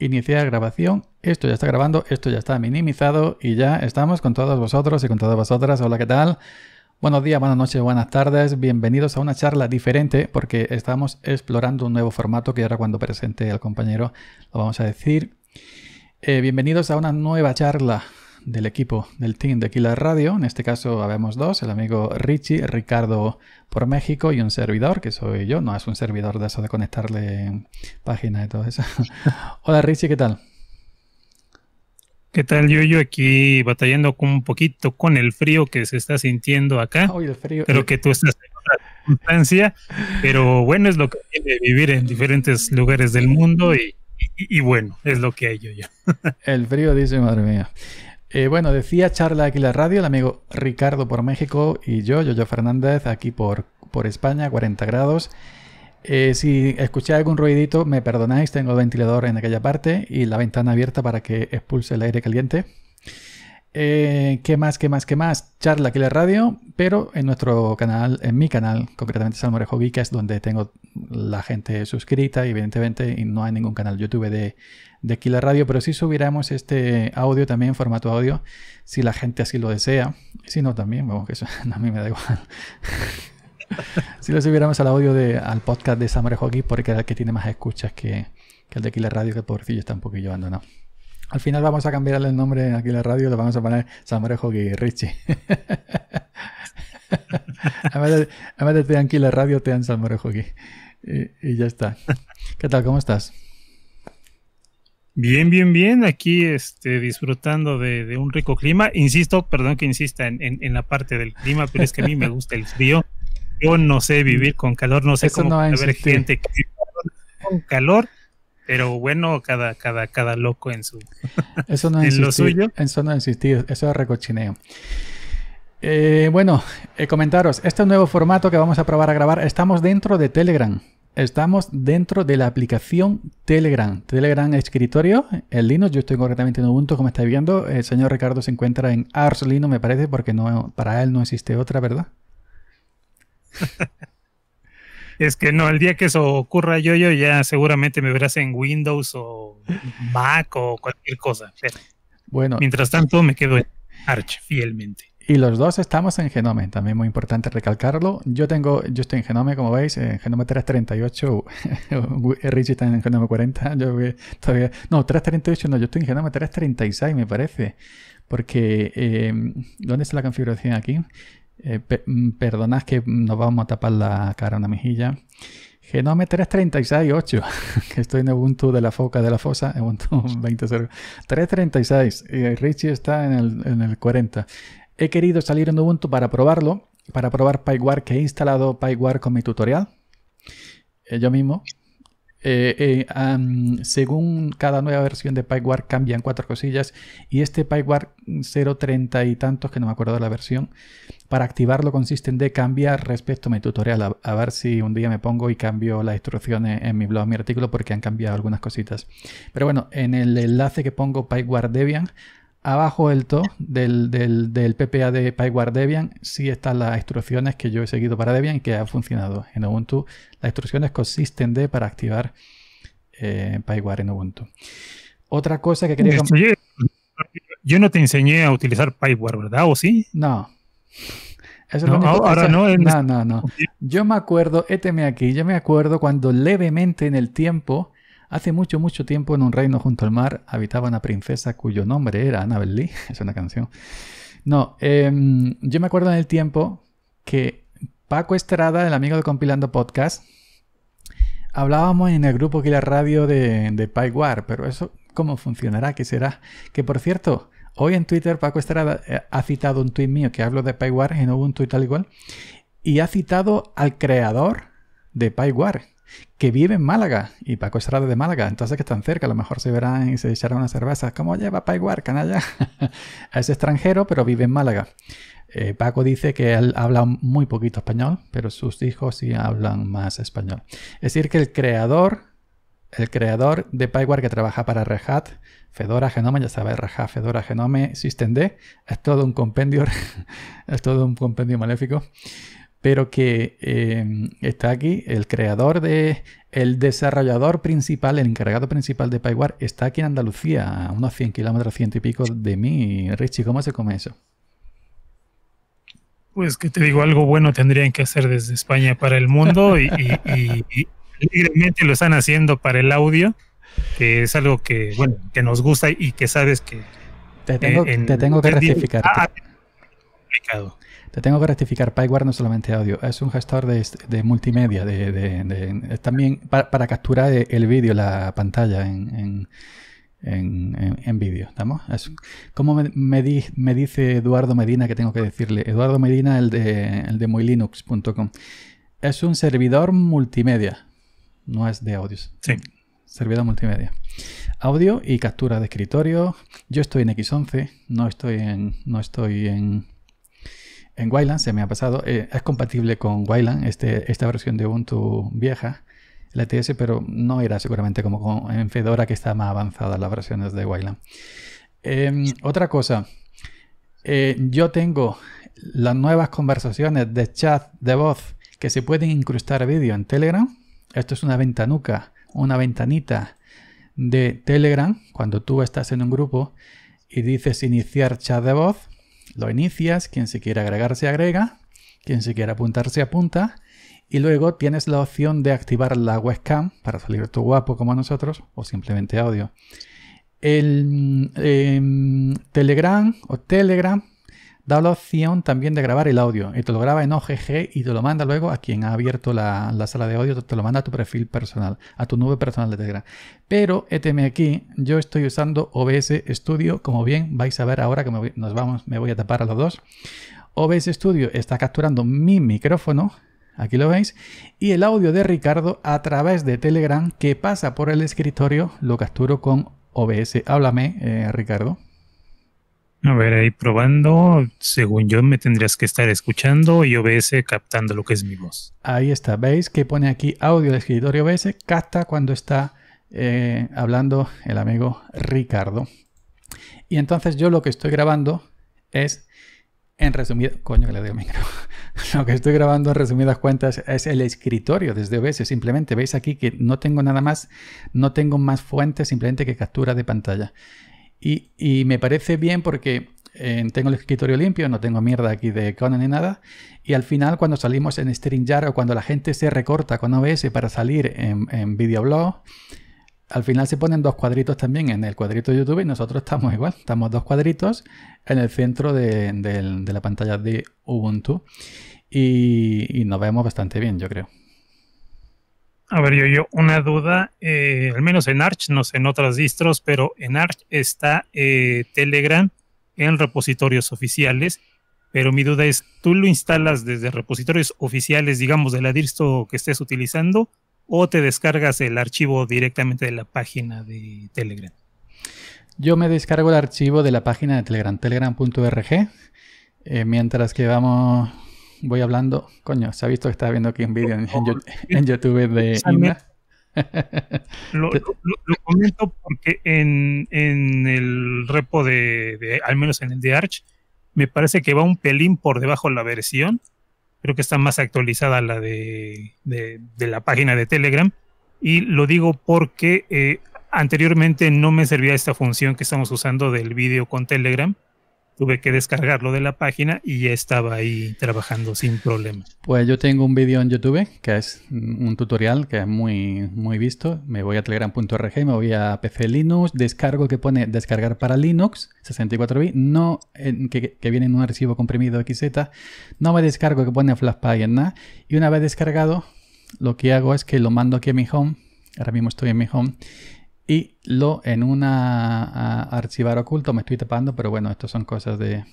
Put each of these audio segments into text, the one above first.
iniciar grabación. Esto ya está grabando, esto ya está minimizado y ya estamos con todos vosotros y con todas vosotras. Hola, ¿qué tal? Buenos días, buenas noches, buenas tardes. Bienvenidos a una charla diferente porque estamos explorando un nuevo formato que ahora cuando presente al compañero lo vamos a decir. Eh, bienvenidos a una nueva charla del equipo, del team de Killer Radio. En este caso habemos dos, el amigo Richie, Ricardo por México y un servidor, que soy yo. No es un servidor de eso de conectarle página y todo eso. Hola Richie, ¿qué tal? ¿Qué tal, yo, yo Aquí batallando con un poquito con el frío que se está sintiendo acá. hoy el frío. Pero que tú estás en otra circunstancia. Pero bueno, es lo que tiene vivir en diferentes lugares del mundo y, y bueno, es lo que hay, yo, yo. El frío dice, madre mía. Eh, bueno, decía charla aquí radio, el amigo Ricardo por México y yo, Yoyo Fernández, aquí por, por España, 40 grados. Eh, si escucháis algún ruidito, me perdonáis, tengo el ventilador en aquella parte y la ventana abierta para que expulse el aire caliente. Eh, ¿Qué más, qué más, qué más? Charla que radio, pero en nuestro canal, en mi canal, concretamente Salmorejo Geek, es donde tengo la gente suscrita y evidentemente y no hay ningún canal YouTube de de aquí radio, pero si sí subiéramos este audio también en formato audio, si la gente así lo desea, si no también, vamos, que a mí me da igual. si lo subiéramos al audio de, al podcast de Samurai aquí, porque es el que tiene más escuchas que, el de Aquila Radio, que el pobrecillo está un poquillo abandonado. Al final vamos a cambiarle el nombre aquí la radio, le vamos a poner Samurai Hockey Richie. a de, de te radio, te dan Samarejo y ya está. ¿Qué tal? ¿Cómo estás? Bien, bien, bien. Aquí este, disfrutando de, un rico clima. Insisto, perdón que insista en, la parte del clima, pero es que a mí me gusta el frío. Yo no sé vivir con calor, no sé cómo gente con calor, pero bueno, cada, cada, cada loco en su Eso no es lo suyo. Eso no insistido, eso es recochineo. Eh, bueno, eh, comentaros, este nuevo formato que vamos a probar a grabar, estamos dentro de Telegram estamos dentro de la aplicación Telegram. Telegram escritorio el Linux. Yo estoy concretamente en Ubuntu, como estáis viendo. El señor Ricardo se encuentra en Arch Linux, me parece, porque no, para él no existe otra, ¿verdad? es que no, el día que eso ocurra yo, yo ya seguramente me verás en Windows o Mac o cualquier cosa. bueno. Mientras tanto, me quedo en Arch fielmente. Y los dos estamos en Genome, también muy importante recalcarlo. Yo tengo, yo estoy en Genome, como veis, en Genome 338, eh, Richie está en Genome 40, yo todavía, no, 338 no, yo estoy en Genome 336 me parece, porque, em, ¿dónde está la configuración aquí? Eh, mm, perdonad que nos vamos a tapar la cara una mejilla. Genome 336.8, que estoy en Ubuntu de la foca de la fosa, Ubuntu 20.0. 336, y eh, Richie está en el, en el 40. He querido salir en Ubuntu para probarlo, para probar PyWare, que he instalado PyWare con mi tutorial, eh, yo mismo. Eh, eh, según cada nueva versión de PyWare cambian cuatro cosillas y este PyWare 0.30 y tantos, que no me acuerdo de la versión, para activarlo consiste en de cambiar respecto a mi tutorial, a, ver si un día me pongo y cambio las instrucciones en mi blog, mi artículo, porque han cambiado algunas cositas. Pero bueno, en el enlace que pongo PyWare Debian abajo del to del, del, PPA de PyWare Debian sí están las instrucciones que yo he seguido para Debian que ha funcionado en Ubuntu. Las instrucciones consisten de para activar eh, PyWare en Ubuntu. Otra cosa que quería... Yo, no te enseñé a utilizar PyWare, ¿verdad? ¿O sí? No. no, ahora no, es... no, no, no. Yo me acuerdo, éteme este aquí, yo me acuerdo cuando levemente en el tiempo Hace mucho, mucho tiempo, en un reino junto al mar, habitaba una princesa cuyo nombre era Annabel Lee. Es una canción. No, em, yo me acuerdo en el tiempo que Paco Estrada, el amigo de Compilando Podcast, hablábamos en el grupo que la radio de, de pero eso, ¿cómo funcionará? ¿Qué será? Que por cierto, hoy en Twitter Paco Estrada eh, ha citado un tuit mío que hablo de PyWar, y no hubo un tuit al igual, y ha citado al creador de PyWar, que vive en Málaga y Paco Estrada de Málaga, entonces que están cerca, a lo mejor se verán y se echarán una cerveza. ¿Cómo lleva Paiguar, canalla? es extranjero, pero vive en Málaga. Eh, Paco dice que él habla muy poquito español, pero sus hijos sí hablan más español. Es decir, que el creador, el creador de Paiguar que trabaja para Rehat, Fedora Genome, ya sabes, Rehat, Fedora Genome, D es todo un compendio, es todo un compendio maléfico pero que eh, está aquí, el creador de, el desarrollador principal, el encargado principal de PyWare, está aquí en Andalucía, a unos 100 kilómetros, ciento y pico de mí. Richie, ¿cómo se come eso? Pues que te digo, algo bueno tendrían que hacer desde España para el mundo y, y, lo están haciendo para el audio, que es algo que, nos gusta y que sabes que... Te tengo, que rectificar. tengo que te tengo que rectificar, PyWare no solamente audio, es un gestor de, multimedia, de, también para, capturar e-, el vídeo, la pantalla en, vídeo. ¿Estamos? ¿Cómo me, dice Eduardo Medina que tengo que decirle? Eduardo Medina, el de, el de Es un servidor multimedia, no es de audios. Sí. Servidor multimedia. Audio y captura de escritorio. Yo estoy en X11, no estoy en, no estoy en en Wayland, se me ha pasado, eh, es compatible con Wayland, este, esta versión de Ubuntu vieja, la TS, pero no era seguramente como en Fedora que está más avanzada las versiones de Wayland. Em, otra cosa, eh, yo tengo las nuevas conversaciones de chat de voz que se pueden incrustar vídeo en Telegram. Esto es una ventanuca, una ventanita de Telegram cuando tú estás en un grupo y dices iniciar chat de voz lo inicias, quien se quiera agregar se agrega, quien se quiera apuntar se apunta y luego tienes la opción de activar la webcam para salir tu guapo como nosotros o simplemente audio. El em, Telegram o Telegram da la opción también de grabar el audio. Y te lo graba en OGG y te lo manda luego a quien ha abierto la, sala de audio, te lo manda a tu perfil personal, a tu nube personal de Telegram. Pero éteme aquí, yo estoy usando OBS Studio, como bien vais a ver ahora que me voy, nos vamos, me voy a tapar a los dos. OBS Studio está capturando mi micrófono, aquí lo veis, y el audio de Ricardo a través de Telegram que pasa por el escritorio lo capturo con OBS. Háblame, eh, Ricardo. A ver, ahí probando. Según yo, me tendrías que estar escuchando y OBS captando lo que es mi voz. Ahí está. ¿Veis que pone aquí audio de escritorio OBS? Capta cuando está eh, hablando el amigo Ricardo. Y entonces yo lo que estoy grabando es, en resumido, Coño, le doy micro. lo que estoy grabando en resumidas cuentas es el escritorio desde OBS. Simplemente veis aquí que no tengo nada más, no tengo más fuentes, simplemente que captura de pantalla. Y, me parece bien porque eh, tengo el escritorio limpio, no tengo mierda aquí de Conan ni nada. Y al final, cuando salimos en StreamYard o cuando la gente se recorta con OBS para salir en, en videoblog, al final se ponen dos cuadritos también en el cuadrito de YouTube y nosotros estamos igual, estamos dos cuadritos en el centro de, la pantalla de Ubuntu y, nos vemos bastante bien, yo creo. A ver, yo, yo, una duda, eh, al menos en Arch, no sé, en otras distros, pero en Arch está eh, Telegram en repositorios oficiales, pero mi duda es, ¿tú lo instalas desde repositorios oficiales, digamos, de la distro que estés utilizando, o te descargas el archivo directamente de la página de Telegram? Yo me descargo el archivo de la página de Telegram, telegram.org, eh, mientras que vamos voy hablando. Coño, se ha visto que estaba viendo aquí un vídeo en, oh, YouTube de Lo, comento porque en, el repo de, al menos en el de Arch, me parece que va un pelín por debajo la versión. Creo que está más actualizada la de, la página de Telegram. Y lo digo porque eh, anteriormente no me servía esta función que estamos usando del vídeo con Telegram tuve que descargarlo de la página y ya estaba ahí trabajando sin problema. Pues yo tengo un vídeo en YouTube que es un tutorial que es muy, muy visto. Me voy a telegram.org, me voy a PC Linux, descargo que pone descargar para Linux 64 bit no que, viene en un archivo comprimido XZ, no me descargo que pone FlashPay en nada. Y una vez descargado, lo que hago es que lo mando aquí a mi home. Ahora mismo estoy en mi home y lo en una archivar oculto. Me estoy tapando, pero bueno, estas son cosas de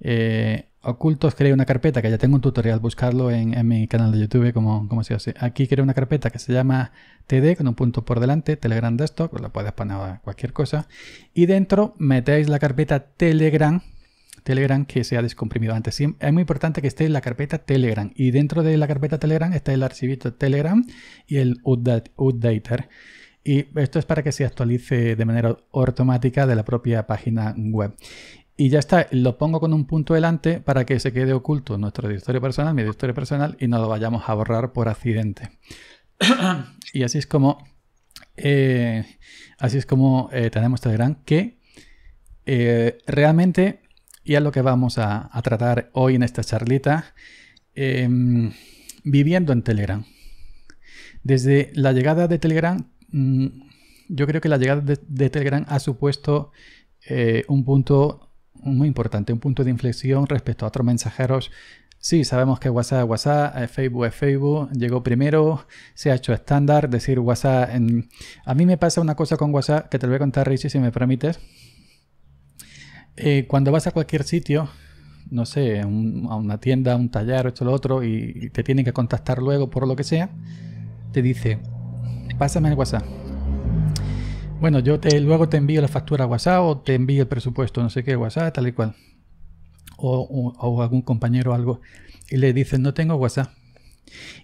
eh, ocultos. Creo una carpeta que ya tengo un tutorial, buscarlo en, mi canal de YouTube, como, como, se hace. Aquí creo una carpeta que se llama TD con un punto por delante, Telegram Desktop, la puedes poner a cualquier cosa. Y dentro metéis la carpeta Telegram. Telegram que se ha descomprimido antes. Sí, es muy importante que esté en la carpeta Telegram y dentro de la carpeta Telegram está el archivito Telegram y el update, updater. Y esto es para que se actualice de manera automática de la propia página web. Y ya está, lo pongo con un punto delante para que se quede oculto nuestro directorio personal, mi directorio personal, y no lo vayamos a borrar por accidente. y así es como, eh, así es como eh, tenemos Telegram, este que eh, realmente, y es lo que vamos a, a tratar hoy en esta charlita, em, viviendo en Telegram. Desde la llegada de Telegram, Mm, yo creo que la llegada de, Telegram ha supuesto eh, un punto muy importante, un punto de inflexión respecto a otros mensajeros. Sí, sabemos que WhatsApp es WhatsApp, Facebook es Facebook, llegó primero, se ha hecho estándar, decir WhatsApp... A mí me pasa una cosa con WhatsApp que te lo voy a contar, Richie, si me permites. Eh, cuando vas a cualquier sitio, no sé, a una tienda, a un taller, esto, lo otro, y te tienen que contactar luego por lo que sea, te dice, Pásame el WhatsApp. Bueno, yo te, luego te envío la factura a WhatsApp o te envío el presupuesto, no sé qué, WhatsApp, tal y cual. O, algún compañero o algo. Y le dicen, no tengo WhatsApp.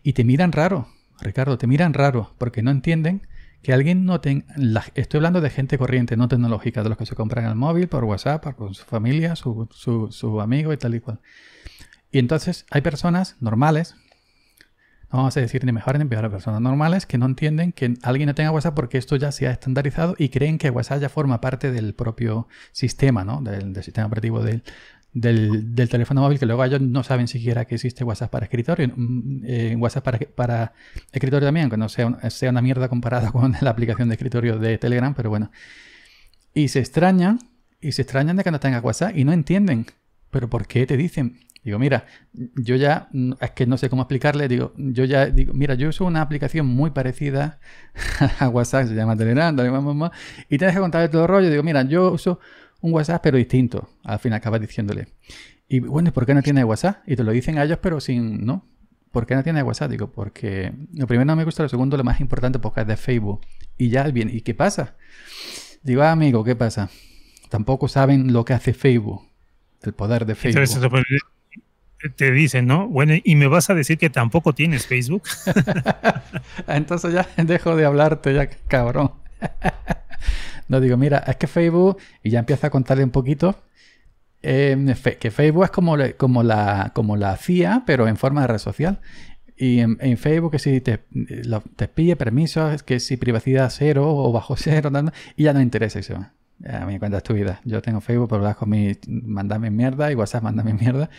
Y te miran raro, Ricardo, te miran raro, porque no entienden que alguien no tenga... Estoy hablando de gente corriente, no tecnológica, de los que se compran el móvil por WhatsApp, con su familia, su, su, su amigo y tal y cual. Y entonces hay personas normales, no vamos a decir ni mejor ni peor, a personas normales que no entienden que alguien no tenga WhatsApp porque esto ya se ha estandarizado y creen que WhatsApp ya forma parte del propio sistema, ¿no? Del, sistema operativo del, del, teléfono móvil, que luego ellos no saben siquiera que existe WhatsApp para escritorio. Mm, eh, WhatsApp para, para, escritorio también, que no sea, sea una mierda comparada con la aplicación de escritorio de Telegram, pero bueno. Y se extrañan, y se extrañan de que no tenga WhatsApp y no entienden ¿pero por qué te dicen? Digo, mira, yo ya, es que no sé cómo explicarle, digo, yo ya, digo, mira, yo uso una aplicación muy parecida a WhatsApp, se llama Telegram, y tienes que contarle todo el rollo, digo, mira, yo uso un WhatsApp pero distinto, al final acabas diciéndole. Y bueno, ¿y por qué no tiene WhatsApp? Y te lo dicen a ellos pero sin, ¿no? ¿Por qué no tiene WhatsApp? Digo, porque lo primero no me gusta, lo segundo, lo más importante, porque es de Facebook. Y ya, bien, ¿y qué pasa? Digo, ah, amigo, ¿qué pasa? Tampoco saben lo que hace Facebook el poder de Facebook. te dicen, ¿no? Bueno, y me vas a decir que tampoco tienes Facebook. Entonces ya dejo de hablarte, ya cabrón. no digo, mira, es que Facebook, y ya empieza a contarle un poquito, em, que Facebook es como, como, la, como la CIA, pero en forma de red social. Y en, Facebook que si te, pide pide permisos, que si privacidad cero o bajo cero, y ya no interesa eso. A mí me cuentas tu vida. Yo tengo Facebook pero hablar con mi, mandame mierda y WhatsApp, mandame mierda.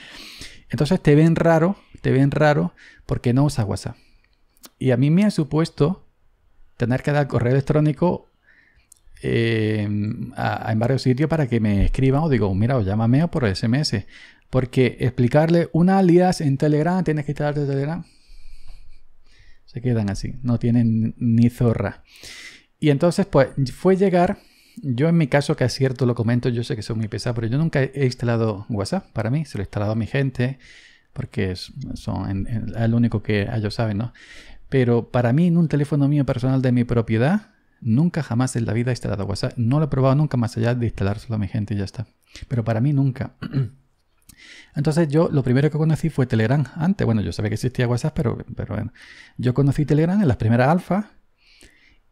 Entonces te ven raro, te ven raro porque no usas WhatsApp. Y a mí me ha supuesto tener que dar correo electrónico eh, en varios sitios para que me escriban o digo, mira, o llámame o por SMS. Porque explicarle una alias en Telegram, tienes que quitarte de Telegram. Se quedan así, no tienen ni zorra. Y entonces, pues, fue llegar yo en mi caso, que es cierto, lo comento, yo sé que soy muy pesado, pero yo nunca he instalado WhatsApp para mí, se lo he instalado a mi gente, porque es, son el único que ellos saben, ¿no? Pero para mí, en un teléfono mío personal de mi propiedad, nunca jamás en la vida he instalado WhatsApp. No lo he probado nunca más allá de instalárselo a mi gente y ya está. Pero para mí nunca. Entonces yo lo primero que conocí fue Telegram. Antes, bueno, yo sabía que existía WhatsApp, pero, pero bueno. Yo conocí Telegram en las primeras alfas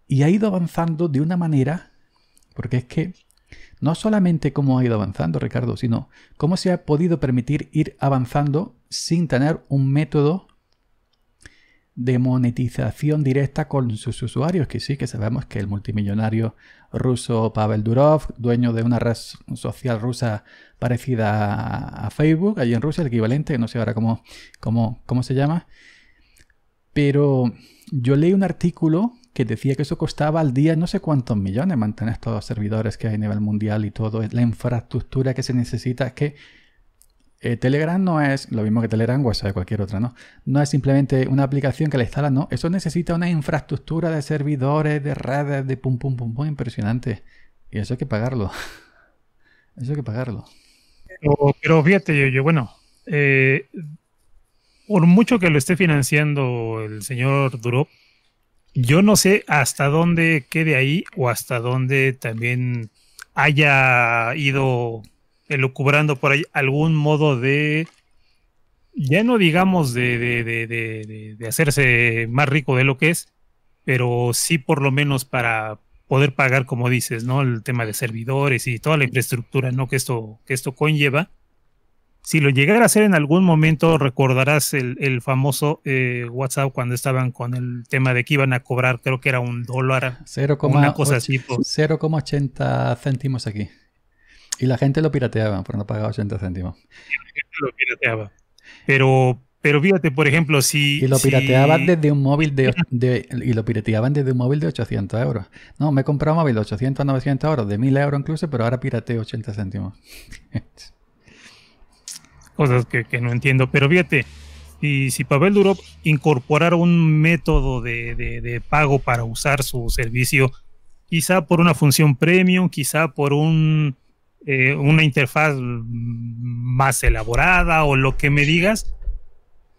y ha ido avanzando de una manera porque es que no solamente cómo ha ido avanzando, Ricardo, sino cómo se ha podido permitir ir avanzando sin tener un método de monetización directa con sus usuarios, que sí que sabemos que el multimillonario ruso Pavel Durov, dueño de una red social rusa parecida a Facebook, allí en Rusia, el equivalente, no sé ahora cómo, cómo, cómo se llama, pero yo leí un artículo que decía que eso costaba al día no sé cuántos millones mantener todos los servidores que hay a nivel mundial y todo, la infraestructura que se necesita. Es que eh, Telegram no es lo mismo que Telegram, o de cualquier otra, ¿no? No es simplemente una aplicación que la instala, no. Eso necesita una infraestructura de servidores, de redes, de pum, pum, pum, pum, impresionante. Y eso hay que pagarlo. eso hay que pagarlo. Pero, pero fíjate, yo, bueno, eh, por mucho que lo esté financiando el señor Durop, yo no sé hasta dónde quede ahí o hasta dónde también haya ido elucubrando por ahí algún modo de, ya no digamos de, hacerse más rico de lo que es, pero sí por lo menos para poder pagar, como dices, ¿no? El tema de servidores y toda la infraestructura, Que esto, que esto conlleva si lo llegara a hacer en algún momento, recordarás el, el famoso eh, WhatsApp cuando estaban con el tema de que iban a cobrar, creo que era un dólar, una cosa 0,80 pues. céntimos aquí. Y la gente lo pirateaba, pero no pagaba 80 céntimos. la gente lo pirateaba. Pero, pero fíjate, por ejemplo, si... Y lo pirateaban desde un móvil de, de, Y lo pirateaban desde un móvil de 800 euros. No, me he comprado un móvil de 800 a 900 euros, de 1000 euros incluso, pero ahora pirateo 80 céntimos. cosas que, no entiendo. Pero fíjate, y si Pavel Durov incorporara un método de, pago para usar su servicio, quizá por una función premium, quizá por un, eh, una interfaz más elaborada o lo que me digas,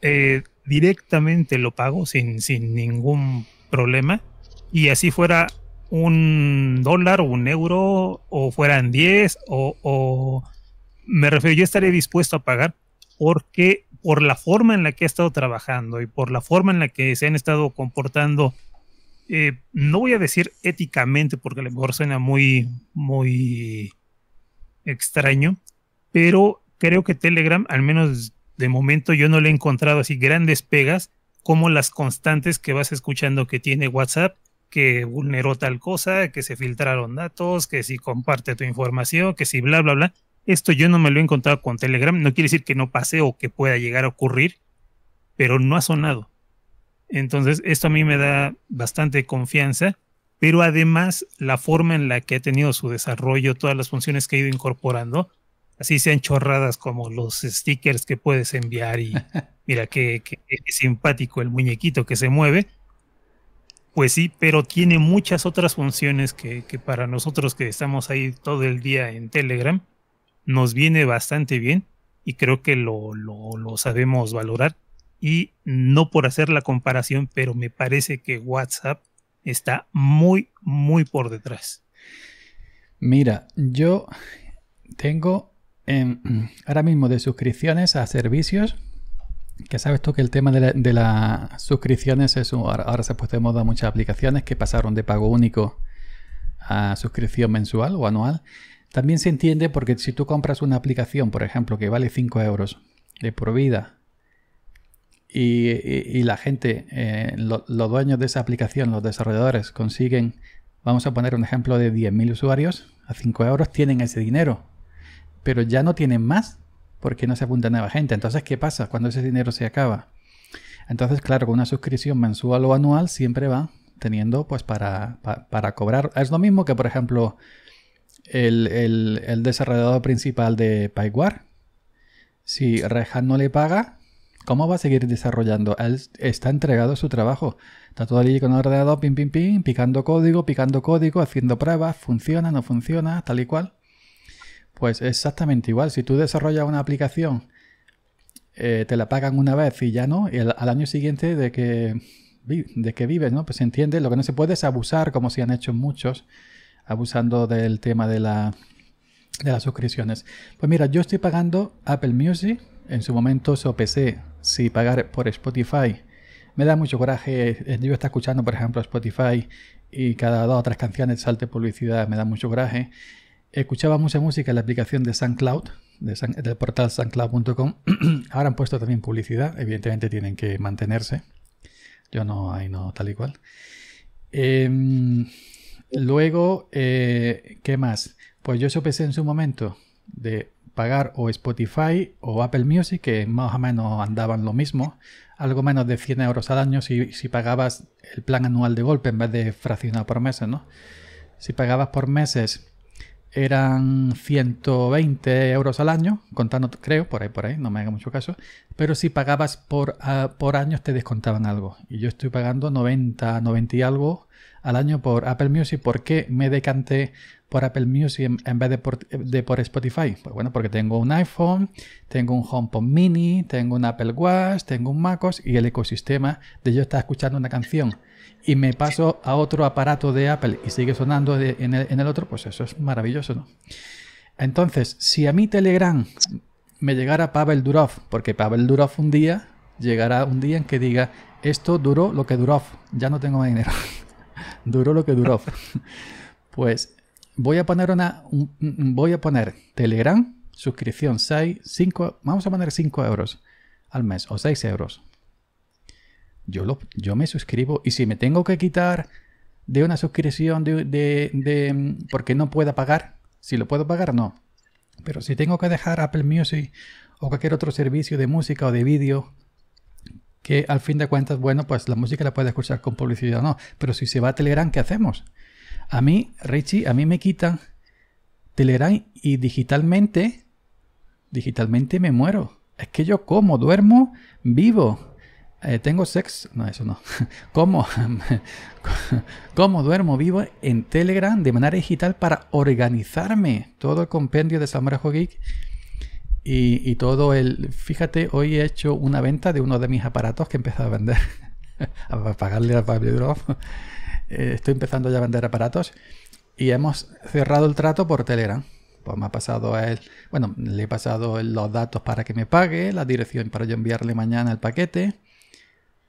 eh, directamente lo pago sin, sin ningún problema. Y así fuera un dólar, o un euro, o fueran 10 o me refiero, yo estaré dispuesto a pagar porque por la forma en la que ha estado trabajando y por la forma en la que se han estado comportando, eh, no voy a decir éticamente porque a lo mejor suena muy, muy extraño, pero creo que Telegram, al menos de momento, yo no le he encontrado así grandes pegas como las constantes que vas escuchando que tiene WhatsApp, que vulneró tal cosa, que se filtraron datos, que si comparte tu información, que si bla, bla, bla esto yo no me lo he encontrado con Telegram, no quiere decir que no pase o que pueda llegar a ocurrir, pero no ha sonado. Entonces, esto a mí me da bastante confianza, pero además la forma en la que ha tenido su desarrollo, todas las funciones que ha ido incorporando, así sean chorradas como los stickers que puedes enviar y mira qué, qué, simpático el muñequito que se mueve. Pues sí, pero tiene muchas otras funciones que, que para nosotros que estamos ahí todo el día en Telegram, nos viene bastante bien y creo que lo, sabemos valorar. Y no por hacer la comparación, pero me parece que WhatsApp está muy, muy por detrás. Mira, yo tengo em, ahora mismo de suscripciones a servicios, que sabes tú que el tema de, las suscripciones es un, ahora, se ha puesto de moda muchas aplicaciones que pasaron de pago único a suscripción mensual o anual. También se entiende porque si tú compras una aplicación, por ejemplo, que vale 5 euros de por vida, y, la gente, eh, los dueños de esa aplicación, los desarrolladores, consiguen, vamos a poner un ejemplo de 10.000 usuarios, a 5 euros tienen ese dinero, pero ya no tienen más porque no se apunta nueva gente. Entonces, ¿qué pasa cuando ese dinero se acaba? Entonces, claro, una suscripción mensual o anual siempre va teniendo pues para, para cobrar. Es lo mismo que, por ejemplo, el, desarrollador principal de PyWare, si Reja no le paga, ¿cómo va a seguir desarrollando? Él está entregado su trabajo. Está todo allí con el ordenador, pim, pim, picando código, picando código, haciendo pruebas, funciona, no funciona, tal y cual. Pues exactamente igual. Si tú desarrollas una aplicación, eh, te la pagan una vez y ya no, y al año siguiente de que, de que vives, ¿no? Pues se entiende, lo que no se puede es abusar, como si han hecho muchos abusando del tema de, la, de las suscripciones. Pues mira, yo estoy pagando Apple Music, en su momento OPC si pagar por Spotify. Me da mucho coraje, eh, yo está escuchando por ejemplo Spotify y cada dos o tres canciones salte publicidad, me da mucho coraje. Escuchaba mucha música en la aplicación de SoundCloud, del portal SoundCloud.com. Ahora han puesto también publicidad, evidentemente tienen que mantenerse. Yo no, ahí no, tal y cual. Eh, Luego, eh, ¿qué más? Pues yo eso pensé en su momento de pagar o Spotify o Apple Music, que más o menos andaban lo mismo, algo menos de 100 euros al año si, si pagabas el plan anual de golpe en vez de fraccionado por meses, ¿no? Si pagabas por meses eran 120 euros al año, contando, creo, por ahí, por ahí, no me haga mucho caso, pero si pagabas por, ah, por años te descontaban algo. Y yo estoy pagando 90, 90 y algo al año por Apple Music. ¿Por qué me decanté por Apple Music en, vez de por, Spotify? Pues bueno, porque tengo un iPhone, tengo un HomePod Mini, tengo un Apple Watch, tengo un MacOS y el ecosistema de yo está escuchando una canción y me paso a otro aparato de Apple y sigue sonando en, el, otro, pues eso es maravilloso, ¿no? Entonces, si a mi Telegram me llegara Pavel Durov, porque Pavel Durov un día llegará un día en que diga, esto duró lo que duró, ya no tengo más dinero. duró lo que duró. Pues voy a poner una. Voy a poner Telegram, suscripción 6, 5. Vamos a poner 5 euros al mes o 6 euros. Yo, lo, yo me suscribo y si me tengo que quitar de una suscripción de, de, de, porque no pueda pagar, si lo puedo pagar, no. Pero si tengo que dejar Apple Music o cualquier otro servicio de música o de vídeo que al fin de cuentas, bueno, pues la música la puedes escuchar con publicidad o no, pero si se va a Telegram, ¿qué hacemos? A mí, Richie, a mí me quitan Telegram y digitalmente, digitalmente me muero. Es que yo como, duermo, vivo. Eh, tengo sexo, no, eso no. como como duermo vivo en Telegram de manera digital para organizarme todo el compendio de Samurai Geek? y, todo el... Fíjate, hoy he hecho una venta de uno de mis aparatos que he empezado a vender. a pagarle al Pablo eh, Estoy empezando ya a vender aparatos y hemos cerrado el trato por Telegram. Pues me ha pasado a él, bueno, le he pasado los datos para que me pague, la dirección para yo enviarle mañana el paquete.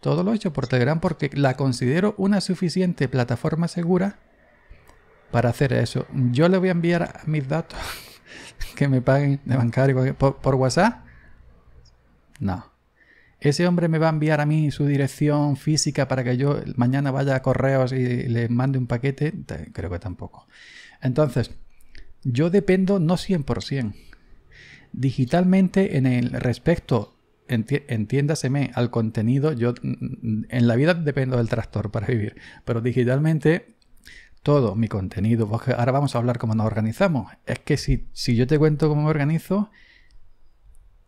Todo lo he hecho por Telegram porque la considero una suficiente plataforma segura para hacer eso. Yo le voy a enviar mis datos que me paguen de bancario por, WhatsApp. No. Ese hombre me va a enviar a mí su dirección física para que yo mañana vaya a correos y le mande un paquete. Creo que tampoco. Entonces, yo dependo no 100%. Digitalmente en el respecto, entiéndaseme, al contenido, yo mm, en la vida dependo del tractor para vivir, pero digitalmente todo mi contenido. ahora vamos a hablar cómo nos organizamos. Es que si, si yo te cuento cómo me organizo,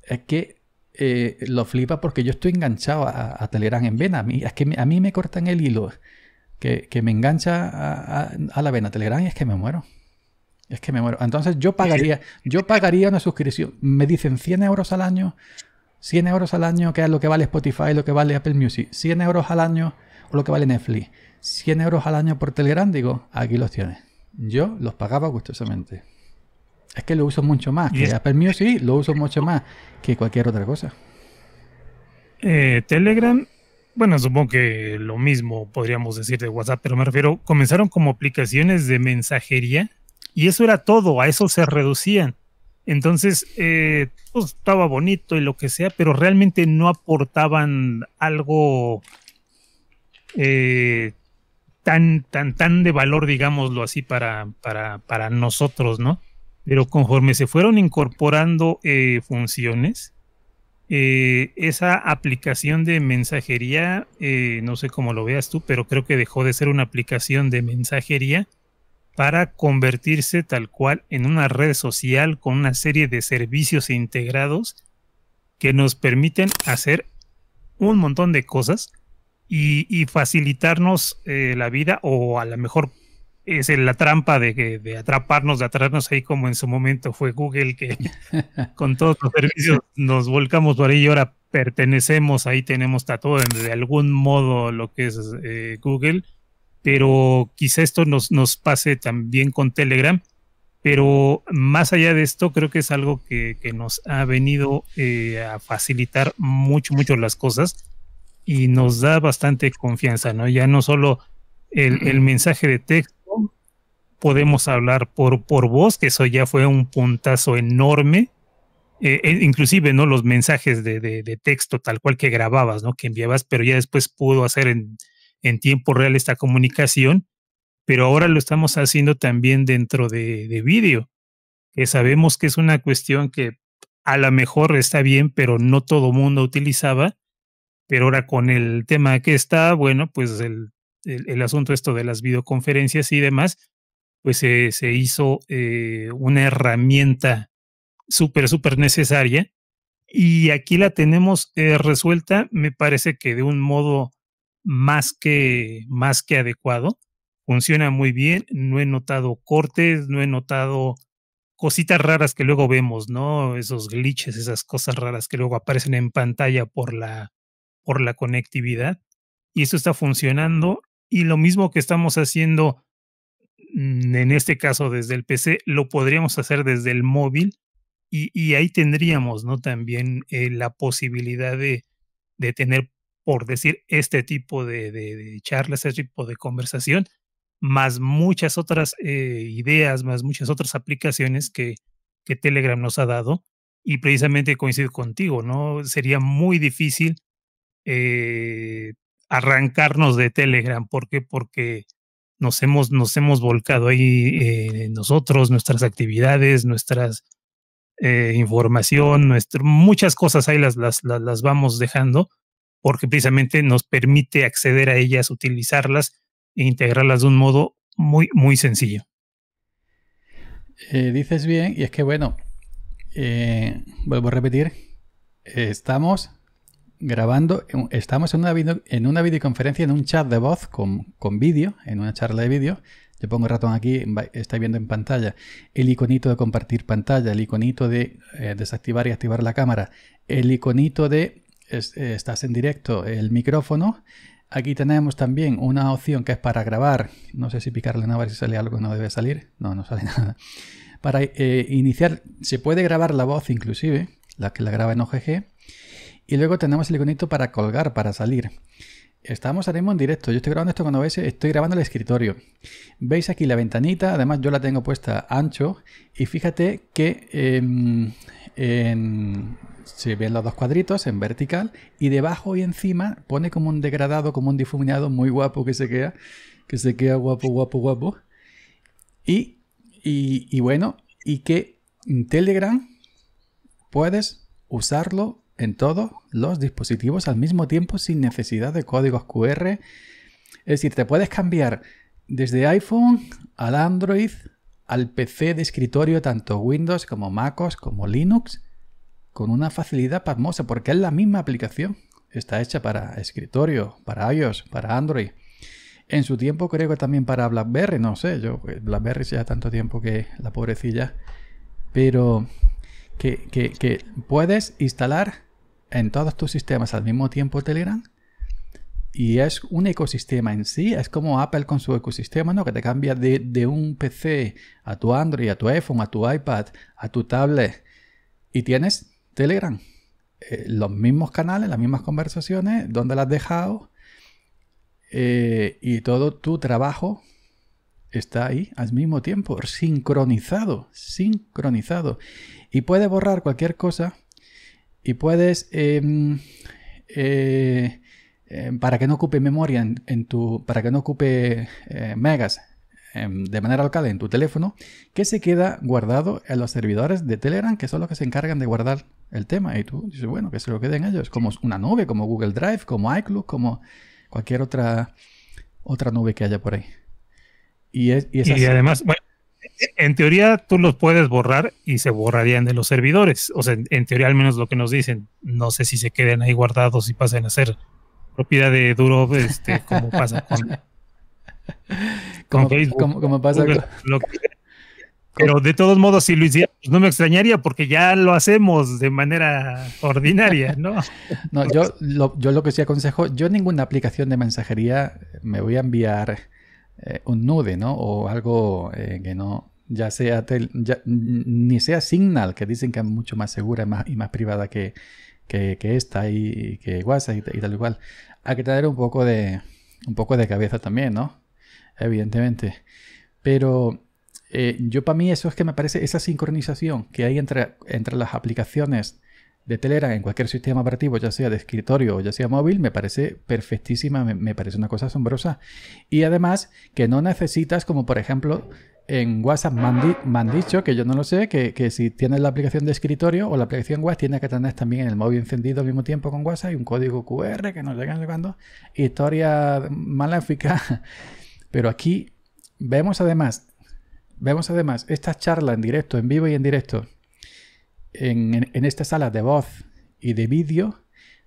es que eh, lo flipa porque yo estoy enganchado a, Telegram en vena. A mí, es que a mí me cortan el hilo que, me engancha a, la vena Telegram y es que me muero. Es que me muero. Entonces yo pagaría, yo pagaría una suscripción. Me dicen 100 euros al año, 100 euros al año, que es lo que vale Spotify, lo que vale Apple Music, 100 euros al año o lo que vale Netflix. 100 euros al año por Telegram, digo, aquí los tienes. Yo los pagaba gustosamente. Es que lo uso mucho más. Que mío sí, lo uso mucho más que cualquier otra cosa. Eh, Telegram, bueno, supongo que lo mismo podríamos decir de WhatsApp, pero me refiero, comenzaron como aplicaciones de mensajería y eso era todo, a eso se reducían. Entonces, eh, pues, estaba bonito y lo que sea, pero realmente no aportaban algo eh, tan, tan, tan de valor, digámoslo así, para, para, para nosotros, ¿no? Pero conforme se fueron incorporando eh, funciones, eh, esa aplicación de mensajería, eh, no sé cómo lo veas tú, pero creo que dejó de ser una aplicación de mensajería para convertirse tal cual en una red social con una serie de servicios integrados que nos permiten hacer un montón de cosas y, facilitarnos eh, la vida o a lo mejor es la trampa de, de atraparnos, de atrarnos ahí como en su momento fue Google que con todos los servicios nos volcamos por ahí y ahora pertenecemos, ahí tenemos todo de algún modo lo que es eh, Google, pero quizá esto nos, nos pase también con Telegram. Pero más allá de esto, creo que es algo que, nos ha venido eh, a facilitar mucho, mucho las cosas y nos da bastante confianza, ¿no? Ya no solo el, el mensaje de texto, podemos hablar por, por voz, que eso ya fue un puntazo enorme. Eh, eh, inclusive, ¿no? Los mensajes de, de, texto tal cual que grababas, ¿no? Que enviabas, pero ya después pudo hacer en, en tiempo real esta comunicación, pero ahora lo estamos haciendo también dentro de, de vídeo, que sabemos que es una cuestión que a lo mejor está bien, pero no todo mundo utilizaba pero ahora con el tema que está, bueno, pues el, el, asunto esto de las videoconferencias y demás, pues se hizo eh, una herramienta súper, súper necesaria. Y aquí la tenemos eh, resuelta, me parece que de un modo más que, más que adecuado. Funciona muy bien, no he notado cortes, no he notado cositas raras que luego vemos, ¿no? Esos glitches, esas cosas raras que luego aparecen en pantalla por la, por la conectividad y eso está funcionando y lo mismo que estamos haciendo mm, en este caso desde el PC, lo podríamos hacer desde el móvil y, ahí tendríamos ¿no? también eh, la posibilidad de, tener, por decir, este tipo de, charlas, este tipo de conversación, más muchas otras eh, ideas, más muchas otras aplicaciones que, que Telegram nos ha dado. Y precisamente coincido contigo, ¿no? Sería muy difícil eh, arrancarnos de Telegram. ¿Por qué? Porque nos hemos, nos hemos volcado ahí eh, nosotros, nuestras actividades, nuestras eh, información, muchas cosas ahí las, las, vamos dejando porque precisamente nos permite acceder a ellas, utilizarlas e integrarlas de un modo muy, muy sencillo. dices bien, y es que bueno, vuelvo a repetir, estamos grabando, estamos en una, en una videoconferencia, en un chat de voz con, vídeo, en una charla de vídeo. Yo pongo el ratón aquí, estáis viendo en pantalla el iconito de compartir pantalla, el iconito de eh, desactivar y activar la cámara, el iconito de eh, estás en directo, el micrófono. Aquí tenemos también una opción que es para grabar. No sé si picarle nada, a ver si sale algo no debe salir. No, no sale nada. Para eh, iniciar, se puede grabar la voz inclusive, la que la graba en OGG y luego tenemos el iconito para colgar, para salir. Estamos ahora mismo en directo. Yo estoy grabando esto cuando veis. estoy grabando el escritorio. Veis aquí la ventanita, además yo la tengo puesta ancho. Y fíjate que em, en, se ven los dos cuadritos en vertical y debajo y encima pone como un degradado, como un difuminado muy guapo que se queda, que se queda guapo, guapo, guapo. Y, y, bueno, y que mm, Telegram puedes usarlo en todos los dispositivos al mismo tiempo sin necesidad de códigos QR. Es decir, te puedes cambiar desde iPhone al Android, al PC de escritorio, tanto Windows como MacOS como Linux, con una facilidad pasmosa, porque es la misma aplicación. Está hecha para escritorio, para iOS, para Android. En su tiempo creo que también para BlackBerry, no sé, yo eh, BlackBerry ya tanto tiempo que la pobrecilla, pero que puedes instalar en todos tus sistemas al mismo tiempo Telegram. Y es un ecosistema en sí, es como Apple con su ecosistema, ¿no? Que te cambia de, de un PC a tu Android, a tu iPhone, a tu iPad, a tu tablet. Y tienes Telegram. Eh, los mismos canales, las mismas conversaciones, donde las has dejado. Eh, y todo tu trabajo está ahí al mismo tiempo, sincronizado, sincronizado. Y puedes borrar cualquier cosa y puedes, em, eh, em, para que no ocupe memoria en, tu, para que no ocupe eh, megas em, de manera local en tu teléfono, que se queda guardado en los servidores de Telegram, que son los que se encargan de guardar el tema. Y tú dices, bueno, que se lo queden ellos, como una nube, como Google Drive, como iCloud, como cualquier otra, otra nube que haya por ahí. Y, y, y además, en teoría tú los puedes borrar y se borrarían de los servidores. O sea, en, teoría al menos lo que nos dicen. No sé si se queden ahí guardados y pasen a ser propiedad de Duro, este, como pasa con, Facebook. Como, pasa pero de todos modos, si lo hiciera, pues, no me extrañaría porque ya lo hacemos de manera ordinaria, ¿no? no, yo yo lo que sí aconsejo, yo ninguna aplicación de mensajería me voy a enviar eh, un nude, ¿no? O algo eh, que no, ya sea, ni sea Signal, que dicen que es mucho más segura más, y más privada que, que, que esta y, que WhatsApp y, tal igual cual. Hay que tener un poco de, un poco de cabeza también, ¿no? Evidentemente. Pero eh, yo para mí eso es que me parece esa sincronización que hay entre, entre las aplicaciones de telera en cualquier sistema operativo, ya sea de escritorio o ya sea móvil, me parece perfectísima, me, parece una cosa asombrosa. Y además que no necesitas, como por ejemplo en WhatsApp me han, dicho, que yo no lo sé, que, si tienes la aplicación de escritorio o la aplicación WhatsApp tienes que tener también el móvil encendido al mismo tiempo con WhatsApp y un código QR que nos llegan llegando. Historia maléfica. Pero aquí vemos además, vemos además estas charlas en directo, en vivo y en directo en, esta sala de voz y de vídeo,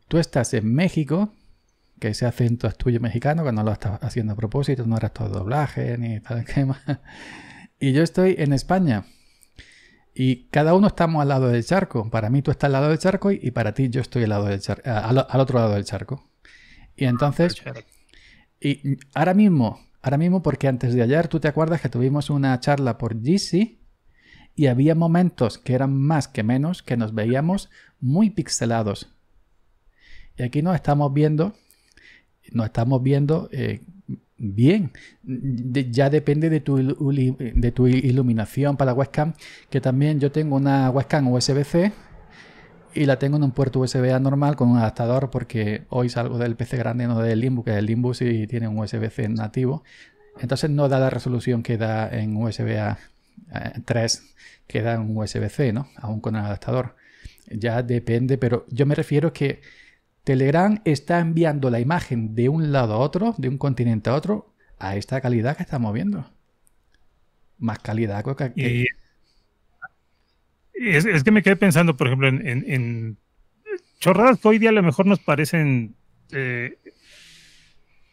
tú estás en México, que ese acento es tuyo mexicano, que no lo estás haciendo a propósito, no eres todo doblaje ni tal que más. Y yo estoy en España. Y cada uno estamos al lado del charco. Para mí tú estás al lado del charco y, para ti yo estoy al, lado del eh, otro lado del charco. Y entonces, pues y ahora mismo, ahora mismo porque antes de ayer tú te acuerdas que tuvimos una charla por GC y había momentos que eran más que menos que nos veíamos muy pixelados. Y aquí nos estamos viendo, nos estamos viendo eh, bien. ya depende de tu, iluminación para la webcam, que también yo tengo una webcam USB-C y la tengo en un puerto USB-A normal con un adaptador porque hoy salgo del PC grande, no del Limbus, que el Limbus sí tiene un USB-C nativo. Entonces no da la resolución que da en USB-A eh, tres que dan USB-C, ¿no? Aún con el adaptador. Ya depende, pero yo me refiero que Telegram está enviando la imagen de un lado a otro, de un continente a otro, a esta calidad que estamos viendo. Más calidad Y es, que me quedé pensando, por ejemplo, en, en, chorradas que hoy día a lo mejor nos parecen, eh,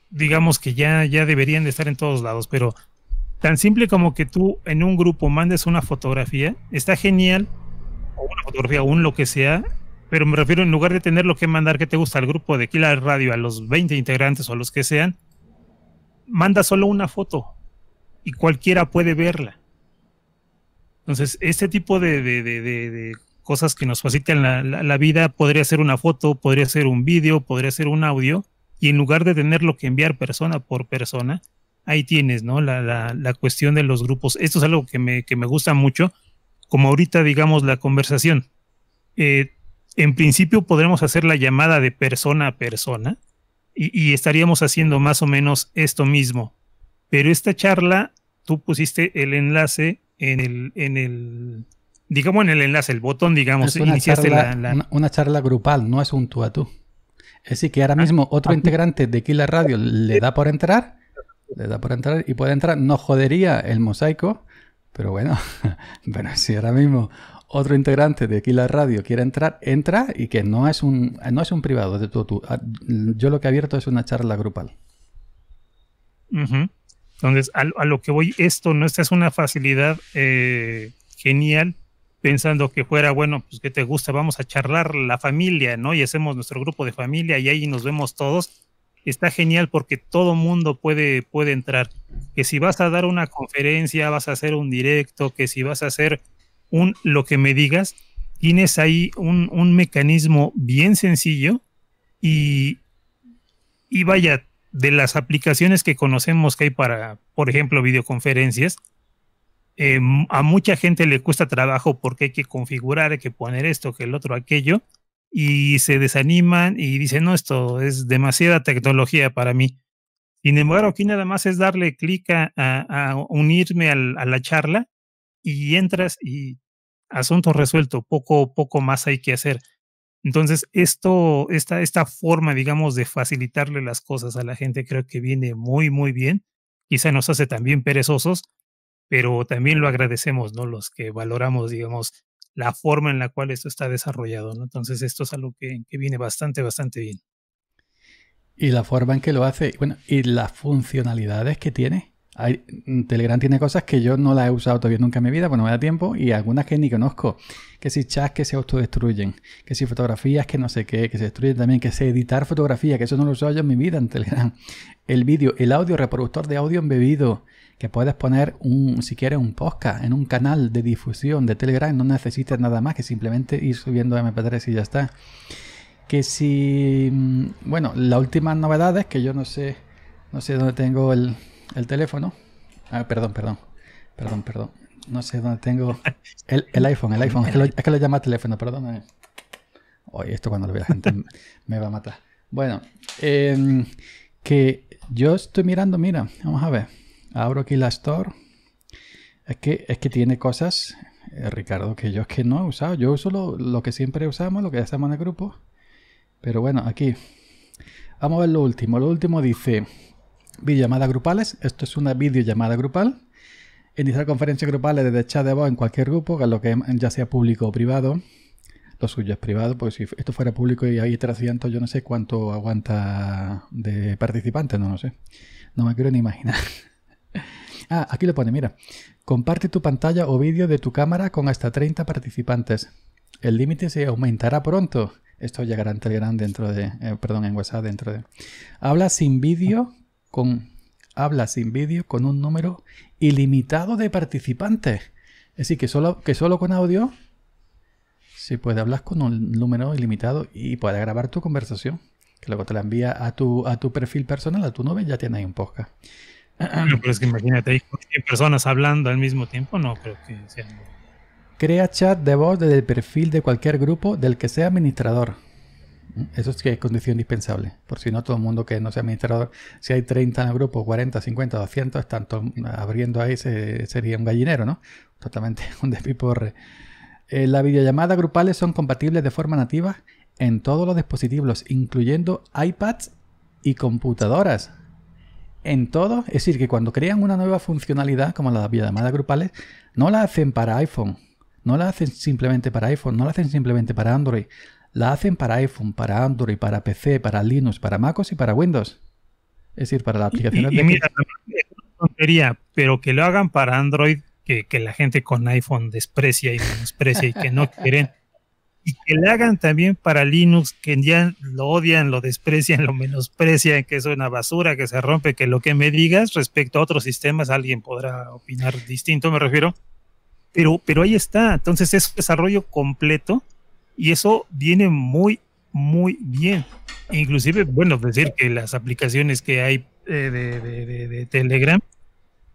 digamos que ya, ya deberían de estar en todos lados, pero Tan simple como que tú en un grupo mandes una fotografía, está genial, o una fotografía, o un lo que sea, pero me refiero en lugar de tener lo que mandar que te gusta al grupo de la Radio, a los 20 integrantes o a los que sean, manda solo una foto y cualquiera puede verla. Entonces, este tipo de, de, de, de cosas que nos facilitan la, la, vida podría ser una foto, podría ser un vídeo, podría ser un audio, y en lugar de tenerlo que enviar persona por persona, ahí tienes, ¿no? La, la, la, cuestión de los grupos. Esto es algo que me, gusta mucho, como ahorita digamos la conversación. Eh, en principio podremos hacer la llamada de persona a persona y, estaríamos haciendo más o menos esto mismo. Pero esta charla, tú pusiste el enlace en el, en el digamos en el enlace, el botón, digamos, iniciaste la, una, charla grupal, no es un tú a tú. Es decir, que ahora ah, mismo otro ah, integrante de Killer Radio le da por entrar le da para entrar y puede entrar. No jodería el mosaico, pero bueno, bueno si ahora mismo otro integrante de aquí la radio quiere entrar, entra y que no es un, no es un privado de Yo lo que he abierto es una charla grupal. Entonces, a, lo que voy, esto no es una facilidad eh, genial, pensando que fuera, bueno, pues que te gusta, vamos a charlar la familia, ¿no? Y hacemos nuestro grupo de familia y ahí nos vemos todos está genial porque todo mundo puede, puede entrar. Que si vas a dar una conferencia, vas a hacer un directo, que si vas a hacer un lo que me digas, tienes ahí un, mecanismo bien sencillo y, y vaya, de las aplicaciones que conocemos que hay para, por ejemplo, videoconferencias, eh, a mucha gente le cuesta trabajo porque hay que configurar, hay que poner esto, que el otro, aquello y se desaniman y dicen, no, esto es demasiada tecnología para mí. Sin embargo, aquí nada más es darle clic a, unirme a la charla y entras y asunto resuelto, poco, poco más hay que hacer. Entonces, esto, esta, esta forma, digamos, de facilitarle las cosas a la gente creo que viene muy, muy bien. Quizá nos hace también perezosos, pero también lo agradecemos, ¿no? Los que valoramos, digamos, la forma en la cual esto está desarrollado, ¿no? Entonces esto es algo que, viene bastante, bastante bien. Y la forma en que lo hace, bueno, y las funcionalidades que tiene. Hay, mm, Telegram tiene cosas que yo no las he usado todavía nunca en mi vida, bueno no me da tiempo, y algunas que ni conozco. Que si chats que se autodestruyen, que si fotografías que no sé qué, que se destruyen también, que se editar fotografía, que eso no lo he usado yo en mi vida en Telegram. El vídeo, el audio, reproductor de audio embebido, que puedes poner un, si quieres, un podcast en un canal de difusión de Telegram, no necesitas nada más que simplemente ir subiendo MP3 y ya está. Que si, mm, bueno, la última novedad es que yo no sé, no sé dónde tengo el, teléfono. Ah, perdón, perdón, perdón, perdón. No sé dónde tengo el, el iPhone, el iPhone. Es que, lo, llama teléfono, perdón. Oye, esto cuando lo vea la gente me va a matar. Bueno, em, que yo estoy mirando, mira, vamos a ver. Abro aquí la Store. Es que, es que tiene cosas, eh, Ricardo, que yo es que no he usado. Yo uso lo, que siempre usamos, lo que hacemos en el grupo. Pero bueno, aquí. Vamos a ver lo último. Lo último dice videollamadas grupales. Esto es una videollamada grupal. Iniciar conferencias grupales desde chat de voz en cualquier grupo, que lo que ya sea público o privado. Lo suyo es privado, porque si esto fuera público y hay 300, yo no sé cuánto aguanta de participantes, no lo sé. No me quiero ni imaginar. Ah, aquí lo pone, mira. Comparte tu pantalla o vídeo de tu cámara con hasta 30 participantes. El límite se aumentará pronto. Esto llegará en Telegram dentro de. Eh, perdón, en WhatsApp dentro de. Habla sin vídeo con. Habla sin vídeo con un número ilimitado de participantes. Es decir, que solo, que solo con audio se puede hablar con un número ilimitado y puedes grabar tu conversación. Que luego te la envía a tu, a tu perfil personal, a tu novia ya tienes un podcast. No, pero que imagínate, 100 personas hablando al mismo tiempo, no creo que sea. Crea chat de voz desde el perfil de cualquier grupo del que sea administrador. Eso es que es condición indispensable. Por si no, todo el mundo que no sea administrador, si hay 30 en el grupo, 40, 50, 200, están abriendo ahí, sería un gallinero, ¿no? Totalmente un despiporre. Eh, las videollamadas grupales son compatibles de forma nativa en todos los dispositivos, incluyendo iPads y computadoras en todo, es decir, que cuando crean una nueva funcionalidad como la la llamada grupales, no la hacen para iPhone, no la hacen simplemente para iPhone, no la hacen simplemente para Android, la hacen para iPhone, para Android, para PC, para Linux, para MacOS y para Windows. Es decir, para la aplicación. mira, es pero que lo hagan para Android, que, que la gente con iPhone desprecia y desprecia y que no quieren y que la hagan también para Linux, que ya lo odian, lo desprecian, lo menosprecian, que es una basura, que se rompe, que lo que me digas respecto a otros sistemas, alguien podrá opinar distinto, me refiero. Pero, pero ahí está, entonces es desarrollo completo y eso viene muy, muy bien. Inclusive, bueno, decir que las aplicaciones que hay eh, de, de, de, de Telegram,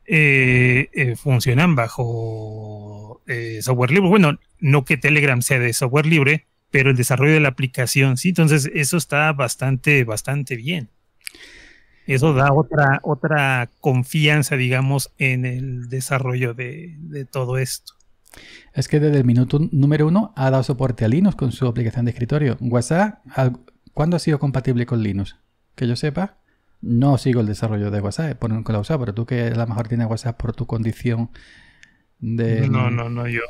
eh, eh, funcionan bajo eh, software libre. Bueno, no que Telegram sea de software libre, pero el desarrollo de la aplicación, sí. Entonces, eso está bastante, bastante bien. Eso da otra, otra confianza, digamos, en el desarrollo de, de todo esto. Es que desde el minuto número uno ha dado soporte a Linux con su aplicación de escritorio. WhatsApp, ¿cuándo ha sido compatible con Linux? Que yo sepa no sigo el desarrollo de WhatsApp, por nunca usado, pero tú que a lo mejor tienes WhatsApp por tu condición de... No, no, mm. no, yo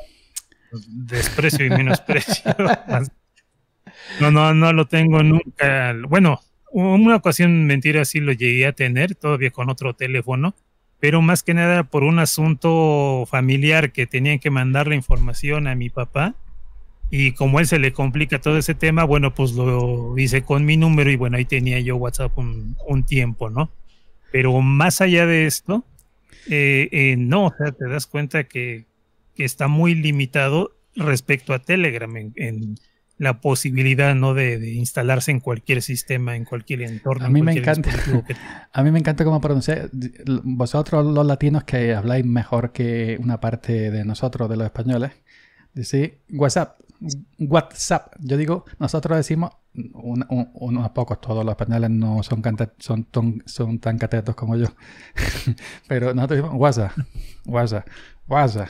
desprecio y menosprecio. no, no, no lo tengo nunca. Bueno, una ocasión, mentira, sí lo llegué a tener, todavía con otro teléfono, pero más que nada por un asunto familiar que tenían que mandar la información a mi papá y como él se le complica todo ese tema, bueno, pues lo hice con mi número y bueno, ahí tenía yo WhatsApp un, tiempo, ¿no? Pero más allá de esto, eh, eh, no, o sea, te das cuenta que, está muy limitado respecto a Telegram en, la posibilidad ¿no? De, instalarse en cualquier sistema, en cualquier entorno. A mí me encanta. A mí me encanta cómo pronunciar. Vosotros los latinos que habláis mejor que una parte de nosotros, de los españoles, decís WhatsApp. WhatsApp. Yo digo, nosotros decimos, unos pocos, todos los paneles no son, son, tan catetos como yo, pero nosotros decimos WhatsApp, WhatsApp, WhatsApp.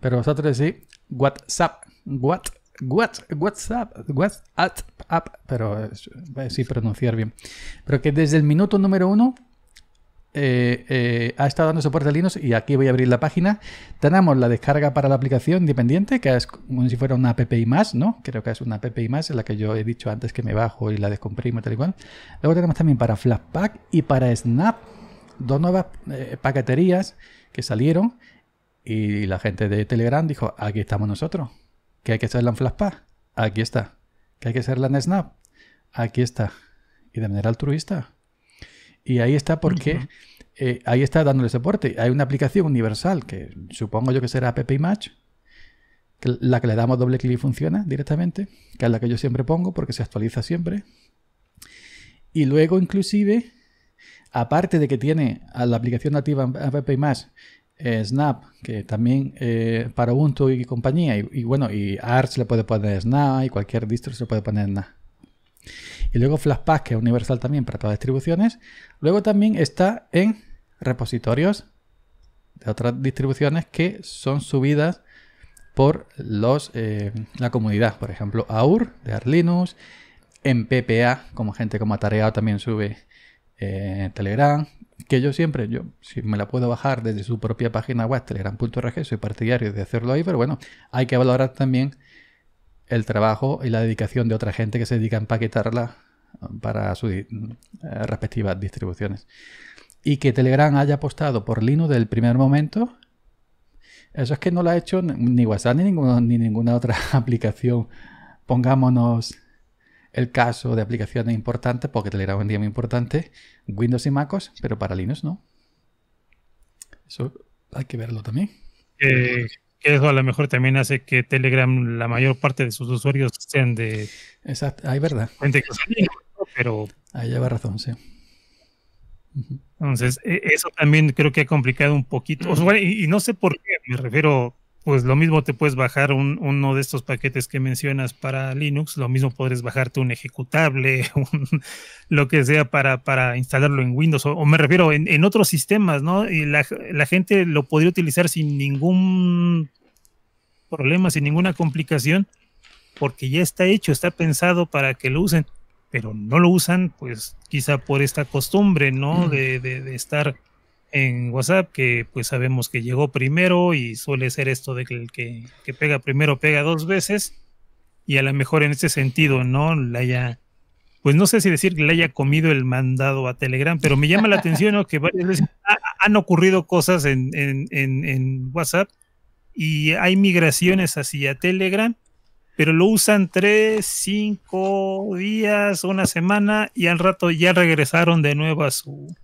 Pero vosotros decís WhatsApp, what, what, WhatsApp, WhatsApp, pero eh, sí pronunciar bien. Pero que desde el minuto número uno eh, eh, ha estado dando soporte a Linux y aquí voy a abrir la página. Tenemos la descarga para la aplicación independiente, que es como si fuera una app y más, ¿no? Creo que es una app y más, en la que yo he dicho antes que me bajo y la descomprimo, tal y cual. Luego tenemos también para flashpack y para Snap, dos nuevas eh, paqueterías que salieron y la gente de Telegram dijo, aquí estamos nosotros, que hay que hacerla en flashpack aquí está, que hay que hacerla en Snap, aquí está, y de manera altruista y ahí está porque eh, ahí está dándole soporte. Hay una aplicación universal que supongo yo que será App Image, la que le damos doble clic y funciona directamente, que es la que yo siempre pongo porque se actualiza siempre. Y luego inclusive, aparte de que tiene a la aplicación nativa App Image, eh, Snap, que también eh, para Ubuntu y compañía, y, bueno, y Arch le puede poner Snap y cualquier distro se le puede poner Snap y luego Flashpack, que es universal también para todas las distribuciones. Luego también está en repositorios de otras distribuciones que son subidas por los, eh, la comunidad. Por ejemplo, AUR de Arlinux, en PPA, como gente como Atareado también sube eh, Telegram, que yo siempre, yo si me la puedo bajar desde su propia página web, telegram.org, soy partidario de hacerlo ahí, pero bueno, hay que valorar también el trabajo y la dedicación de otra gente que se dedica a empaquetarla um, para sus eh, respectivas distribuciones. Y que Telegram haya apostado por Linux del primer momento, eso es que no lo ha hecho ni WhatsApp ni, ninguna ni ninguna otra aplicación. Pongámonos el caso de aplicaciones importantes, porque Telegram es día muy importante, Windows y MacOS, pero para Linux no. Eso hay que verlo también. Eh, eso a lo mejor también hace que Telegram, la mayor parte de sus usuarios sean de. Exacto, hay verdad. Gente pero. Ahí lleva razón, sí. Entonces, e, eso también creo que ha complicado un poquito. y, no sé por qué, me refiero, pues lo mismo te puedes bajar uno de estos paquetes que mencionas para Linux, lo mismo podrías bajarte un ejecutable, lo que sea para, para instalarlo en Windows, o, me refiero en, otros sistemas, ¿no? Y la gente lo podría utilizar sin ningún problemas sin ninguna complicación, porque ya está hecho, está pensado para que lo usen, pero no lo usan, pues quizá por esta costumbre, ¿no? Mm. De, de, estar en WhatsApp, que pues sabemos que llegó primero y suele ser esto de que el que, pega primero pega dos veces, y a lo mejor en este sentido, ¿no? La haya pues no sé si decir que le haya comido el mandado a Telegram, pero me llama la atención que han ocurrido cosas en, en, en, WhatsApp y hay migraciones hacia Telegram, pero lo usan tres, cinco días, una semana y al rato ya regresaron de nuevo a su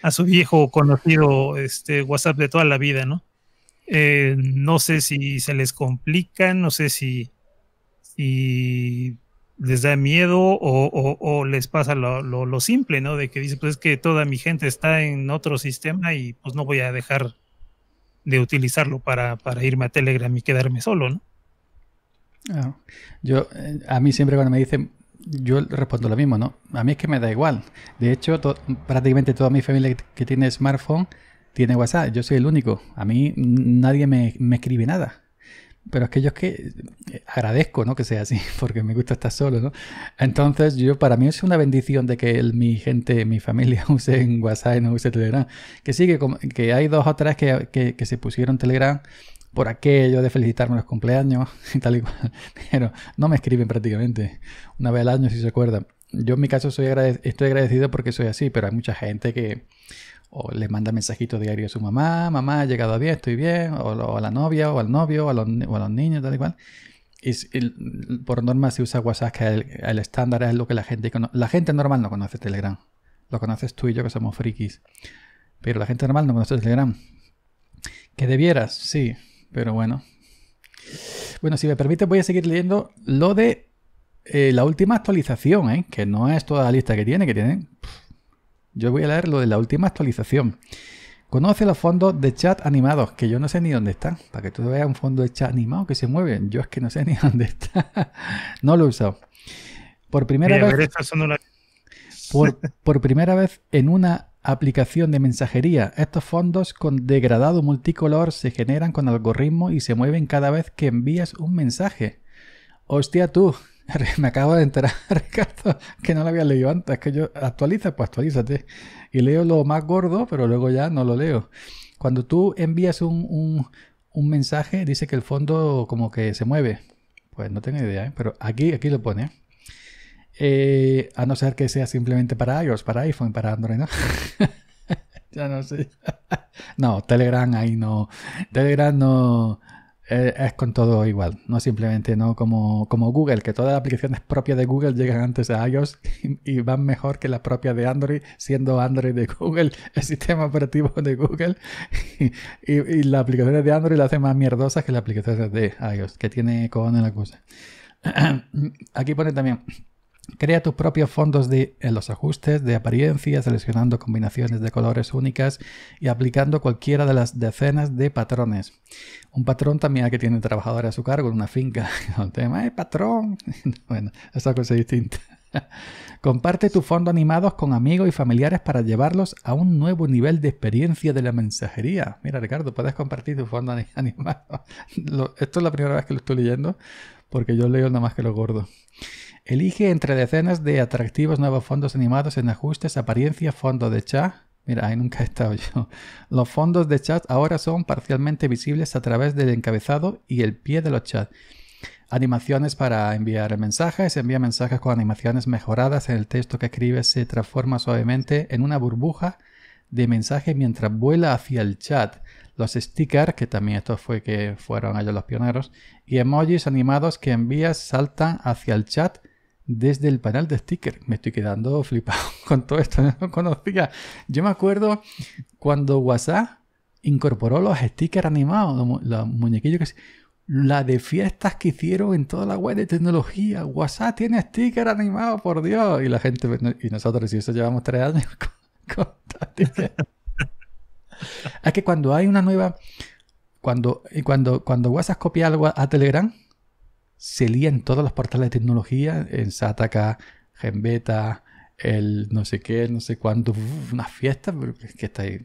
a su viejo conocido este WhatsApp de toda la vida, ¿no? Eh, no sé si se les complica, no sé si, les da miedo o, les pasa lo, simple, ¿no? De que dice, pues es que toda mi gente está en otro sistema y pues no voy a dejar de utilizarlo para, irme a Telegram y quedarme solo, ¿no? Ah. yo, eh, a mí siempre cuando me dicen, yo respondo lo mismo, ¿no? A mí es que me da igual. De hecho, prácticamente toda mi familia que tiene smartphone tiene WhatsApp. Yo soy el único. A mí nadie me escribe nada pero es que es que eh, agradezco ¿no? que sea así, porque me gusta estar solo, ¿no? Entonces, yo para mí es una bendición de que mi gente, mi familia use en WhatsApp y no use Telegram. Que sí, que, hay dos o tres que, que, se pusieron Telegram por aquello de felicitarme los cumpleaños y tal y cual, pero no me escriben prácticamente. Una vez al año, si se acuerdan. Yo en mi caso soy estoy agradecido porque soy así, pero hay mucha gente que o le manda mensajitos diarios a su mamá, mamá, ha llegado a bien, estoy bien, o, a la novia, o al novio, o a los, niños, tal y cual. Y, por norma se usa WhatsApp, que el, el, estándar es lo que la gente La gente normal no conoce Telegram. Lo conoces tú y yo que somos frikis. Pero la gente normal no conoce Telegram. Que debieras, sí, pero bueno. Bueno, si me permite voy a seguir leyendo lo de eh, la última actualización, ¿eh? que no es toda la lista que tiene, que tienen... Yo voy a leer lo de la última actualización. Conoce los fondos de chat animados, que yo no sé ni dónde están. Para que tú veas un fondo de chat animado que se mueve. Yo es que no sé ni dónde está. no lo he usado. Por primera vez. por, primera vez en una aplicación de mensajería. Estos fondos con degradado multicolor se generan con algoritmo y se mueven cada vez que envías un mensaje. Hostia tú, me acabo de enterar, Ricardo, que no lo había leído antes. Es que yo actualiza, pues actualízate. Y leo lo más gordo, pero luego ya no lo leo. Cuando tú envías un, mensaje, dice que el fondo como que se mueve. Pues no tengo idea, ¿eh? pero aquí, aquí lo pone. Eh, a no ser que sea simplemente para iOS, para iPhone, para Android, ¿no? ya no sé. no, Telegram ahí no. Telegram no eh, es con todo igual, no simplemente no como, Google, que todas las aplicaciones propias de Google llegan antes a iOS y, van mejor que las propias de Android, siendo Android de Google el sistema operativo de Google y, las aplicaciones de Android las hacen más mierdosas que las aplicaciones de iOS, que tiene con la cosa. Aquí pone también, Crea tus propios fondos de, en los ajustes de apariencia, seleccionando combinaciones de colores únicas y aplicando cualquiera de las decenas de patrones. Un patrón también que tiene trabajadores a su cargo en una finca. El tema es patrón. bueno, esa cosa es distinta. Comparte tus fondos animados con amigos y familiares para llevarlos a un nuevo nivel de experiencia de la mensajería. Mira, Ricardo, puedes compartir tu fondo animado. Esto es la primera vez que lo estoy leyendo, porque yo leo nada más que lo gordo. Elige entre decenas de atractivos nuevos fondos animados en ajustes, apariencia, fondo de chat. Mira, ahí nunca he estado yo. Los fondos de chat ahora son parcialmente visibles a través del encabezado y el pie de los chats. Animaciones para enviar mensajes. envía mensajes con animaciones mejoradas. en El texto que escribes se transforma suavemente en una burbuja de mensaje mientras vuela hacia el chat. Los stickers, que también esto fue que fueron ellos los pioneros, y emojis animados que envías saltan hacia el chat desde el panel de sticker. Me estoy quedando flipado con todo esto, no lo conocía. Yo me acuerdo cuando WhatsApp incorporó los stickers animados, los muñequillos que se la de fiestas que hicieron en toda la web de tecnología. WhatsApp tiene sticker animados... por Dios. Y la gente, pues, y nosotros, si eso llevamos tres años Es que cuando hay una nueva. Cuando, cuando, cuando WhatsApp copia algo a Telegram, se lían en todos los portales de tecnología, en Sataka, Genbeta, el no sé qué, no sé cuánto, una fiesta pero es que está ahí.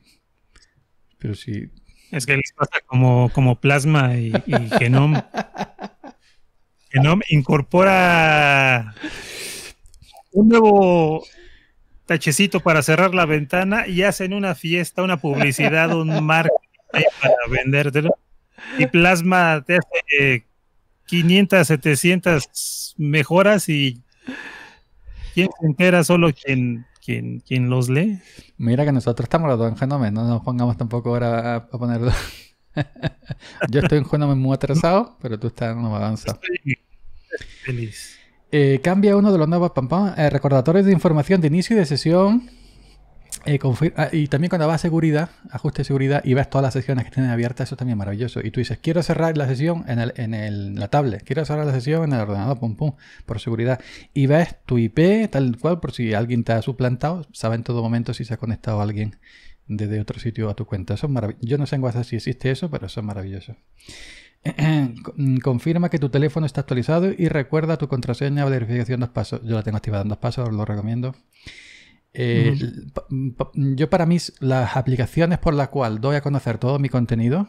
Pero sí. Es que les pasa como, como plasma y, y Genome incorpora un nuevo tachecito para cerrar la ventana y hacen una fiesta, una publicidad, un marketing para vendértelo. Y plasma te hace 500, 700 mejoras y quién se entera, solo quien, quien, quien los lee. Mira que nosotros estamos los dos en Genome, no nos pongamos tampoco ahora a, poner ponerlo. Yo estoy en Genome muy atrasado, pero tú estás en avanzado. feliz. Eh, cambia uno de los nuevos pam, pam, eh, de información de inicio y de sesión eh, ah, y también cuando vas a seguridad, ajuste de seguridad, y ves todas las sesiones que tienen abiertas, eso también es maravilloso. Y tú dices, quiero cerrar la sesión en, la tablet, quiero cerrar la sesión en el ordenador, pum, pum, por seguridad. Y ves tu IP, tal cual, por si alguien te ha suplantado, sabe en todo momento si se ha conectado alguien desde otro sitio a tu cuenta. Eso maravilloso. Yo no sé en WhatsApp si existe eso, pero eso es maravilloso. Confirma que tu teléfono está actualizado y recuerda tu contraseña de verificación dos pasos. Yo la tengo activada en dos pasos, lo recomiendo. Eh, mm, mm, yo para mí las aplicaciones por las cuales doy a conocer todo mi contenido,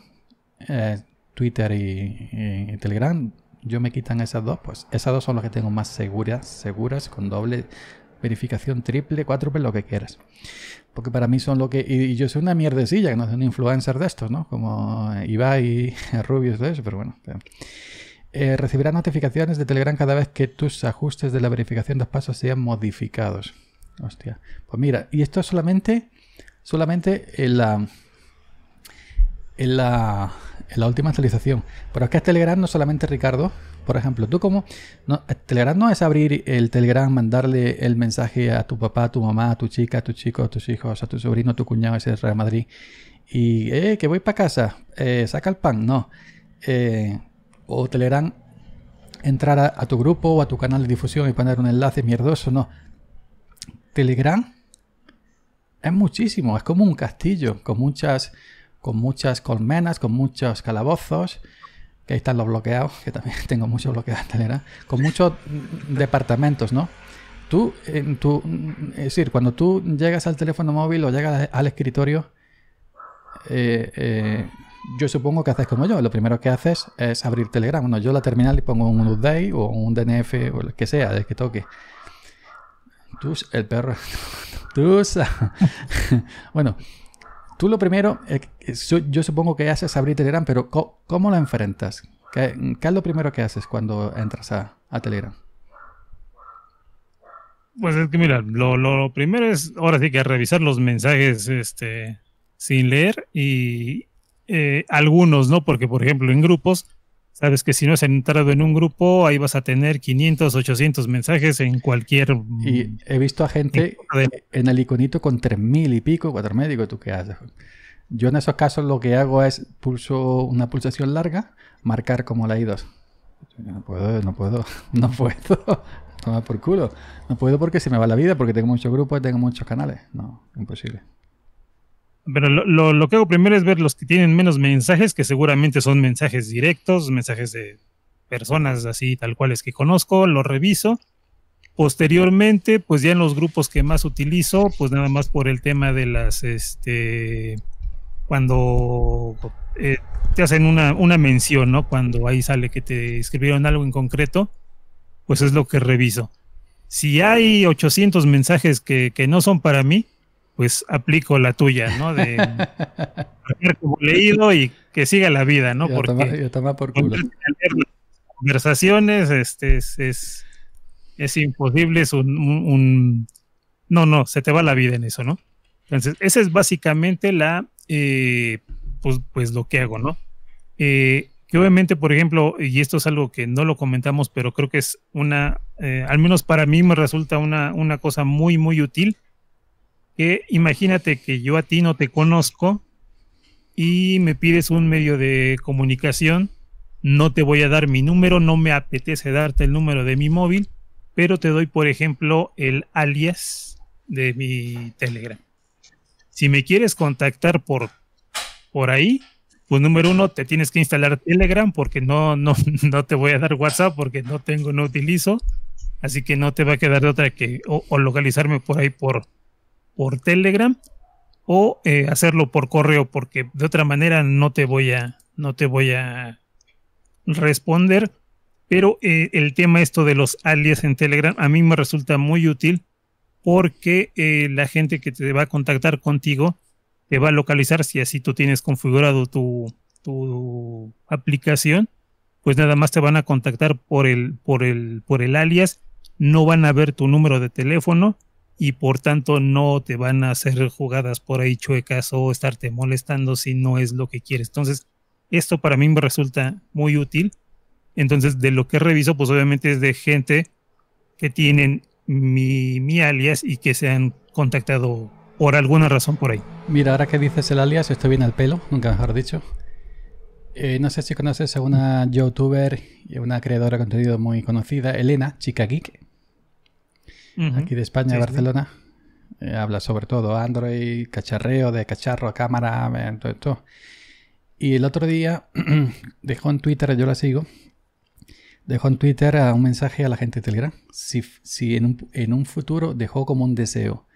eh, Twitter y, Telegram, yo me quitan esas dos, pues esas dos son las que tengo más seguras, seguras, con doble verificación triple, cuádruple, lo que quieras. Porque para mí son lo que... Y, yo soy una mierdecilla, que no soy un influencer de estos, ¿no? Como eh, Ibai y Rubius de eso, pero bueno. recibirás notificaciones de Telegram cada vez que tus ajustes de la verificación de pasos sean modificados. Hostia. Pues mira, y esto es solamente, solamente en la, en la, la última actualización. Pero es que es Telegram no solamente Ricardo. Por ejemplo, tú como... Telegram no es abrir el Telegram, mandarle el mensaje a tu papá, a tu mamá, a tu chica, a tu chico, a tus hijos, a tu sobrino, a tu cuñado, ese Real Madrid. Y, eh, que voy para casa, eh, saca el pan, no. Eh, o Telegram entrar a, tu grupo o a tu canal de difusión y poner un enlace mierdoso, no. Telegram es muchísimo, es como un castillo, con muchas, con muchas colmenas, con muchos calabozos, que ahí están los bloqueados, que también tengo muchos bloqueados en Telegram, con muchos departamentos, ¿no? Tú, es decir, cuando tú llegas al teléfono móvil o llegas al escritorio, eh, eh, yo supongo que haces como yo. Lo primero que haces es abrir Telegram. Bueno, yo la terminal y pongo un update o un DNF o el que sea, el que toque. Tus, el perro. Tus. bueno, tú lo primero, eh, yo supongo que haces abrir Telegram, pero ¿cómo lo enfrentas? ¿Qué, es lo primero que haces cuando entras a, Telegram? Pues es que mira, lo, primero es ahora sí que revisar los mensajes este, sin leer y eh, algunos, ¿no? Porque por ejemplo en grupos Sabes que si no has entrado en un grupo, ahí vas a tener 500, 800 mensajes en cualquier... Y he visto a gente en el iconito con 3.000 y pico, 4.000, digo, ¿tú qué haces? Yo en esos casos lo que hago es pulso una pulsación larga, marcar como la I2. No puedo, no puedo, no puedo. Toma por culo. No puedo porque se me va la vida, porque tengo muchos grupos, tengo muchos canales. No, imposible. Pero lo, que hago primero es ver los que tienen menos mensajes, que seguramente son mensajes directos, mensajes de personas así tal cuales que conozco, lo reviso. Posteriormente, pues ya en los grupos que más utilizo, pues nada más por el tema de las, este, cuando eh, te hacen una, mención, ¿no? Cuando ahí sale que te escribieron algo en concreto, pues es lo que reviso. Si hay 800 mensajes que no son para mí, pues aplico la tuya, ¿no? De leído y que siga la vida, ¿no? Porque por culo. conversaciones, este, es, es, imposible, es un, un, No, no, se te va la vida en eso, ¿no? Entonces, esa es básicamente la... Eh, pues, pues, lo que hago, ¿no? Eh, que obviamente, por ejemplo, y esto es algo que no lo comentamos, pero creo que es una, eh, al menos para mí me resulta una, una cosa muy, muy útil, que imagínate que yo a ti no te conozco y me pides un medio de comunicación, no te voy a dar mi número, no me apetece darte el número de mi móvil, pero te doy, por ejemplo, el alias de mi Telegram. Si me quieres contactar por, por ahí, pues número uno, te tienes que instalar Telegram porque no, no, no te voy a dar WhatsApp porque no tengo, no utilizo. Así que no te va a quedar de otra que o localizarme por ahí por, por Telegram o eh, hacerlo por correo porque de otra manera no te voy a no te voy a responder pero eh, el tema esto de los alias en Telegram a mí me resulta muy útil porque eh, la gente que te va a contactar contigo te va a localizar si así tú tienes configurado tu, tu aplicación pues nada más te van a contactar por el por el por el alias no van a ver tu número de teléfono y por tanto no te van a hacer jugadas por ahí chuecas o estarte molestando si no es lo que quieres. Entonces, esto para mí me resulta muy útil. Entonces, de lo que reviso, pues obviamente es de gente que tienen mi, alias y que se han contactado por alguna razón por ahí. Mira, ahora que dices el alias, estoy bien al pelo, nunca mejor dicho. Eh, no sé si conoces a una youtuber y una creadora de contenido muy conocida, Elena, chica geek aquí de España, Barcelona. Eh, habla sobre todo Android, cacharreo, de cacharro, cámara, eh, todo, esto. Y el otro día dejó en Twitter, yo la sigo, dejó en Twitter un mensaje a la gente de Telegram. Si, en, un, en, un, futuro dejó como un deseo.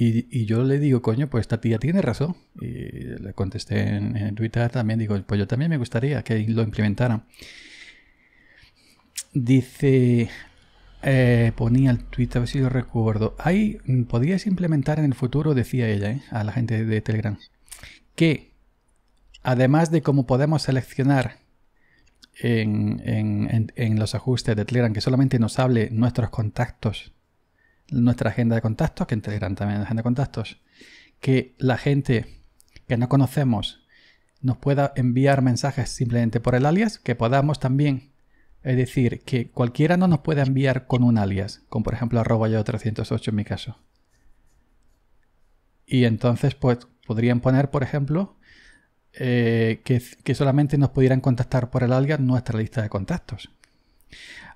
Y, yo le digo, coño, pues esta tía tiene razón. Y le contesté en, en Twitter también, digo, pues yo también me gustaría que lo implementaran. Dice, eh, ponía el tweet, a ver si lo recuerdo. Ahí mm, podías implementar en el futuro, decía ella, eh, a la gente de Telegram, que además de cómo podemos seleccionar en, los ajustes de Telegram, que solamente nos hable nuestros contactos, nuestra agenda de contactos, que en Telegram también la agenda de contactos, que la gente que no conocemos nos pueda enviar mensajes simplemente por el alias, que podamos también es decir, que cualquiera no nos puede enviar con un alias, como por ejemplo arroba yo 308 en mi caso. Y entonces, pues, podrían poner, por ejemplo, eh, que, solamente nos pudieran contactar por el alias nuestra lista de contactos.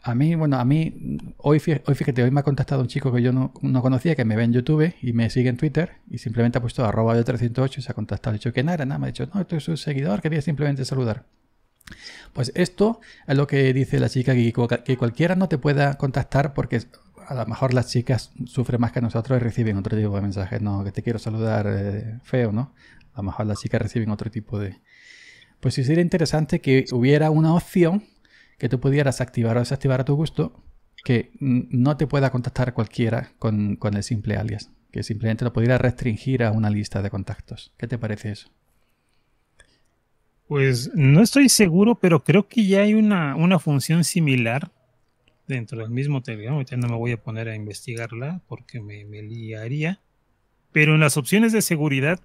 A mí, bueno, a mí, hoy, fíjate, hoy me ha contactado un chico que yo no, conocía, que me ve en YouTube y me sigue en Twitter y simplemente ha puesto arroba yo 308 y se ha contactado. Le dicho que nada, nada, me ha dicho, no, esto es un seguidor, quería simplemente saludar. Pues esto es lo que dice la chica, que cualquiera no te pueda contactar porque a lo mejor las chicas sufren más que nosotros y reciben otro tipo de mensajes, no, que te quiero saludar eh, feo, ¿no? A lo mejor las chicas reciben otro tipo de... Pues sí sería interesante que hubiera una opción que tú pudieras activar o desactivar a tu gusto, que no te pueda contactar cualquiera con, con el simple alias, que simplemente lo pudiera restringir a una lista de contactos. ¿Qué te parece eso? Pues no estoy seguro, pero creo que ya hay una, función similar dentro del mismo teléfono. Ahorita no me voy a poner a investigarla porque me, me liaría. Pero en las opciones de seguridad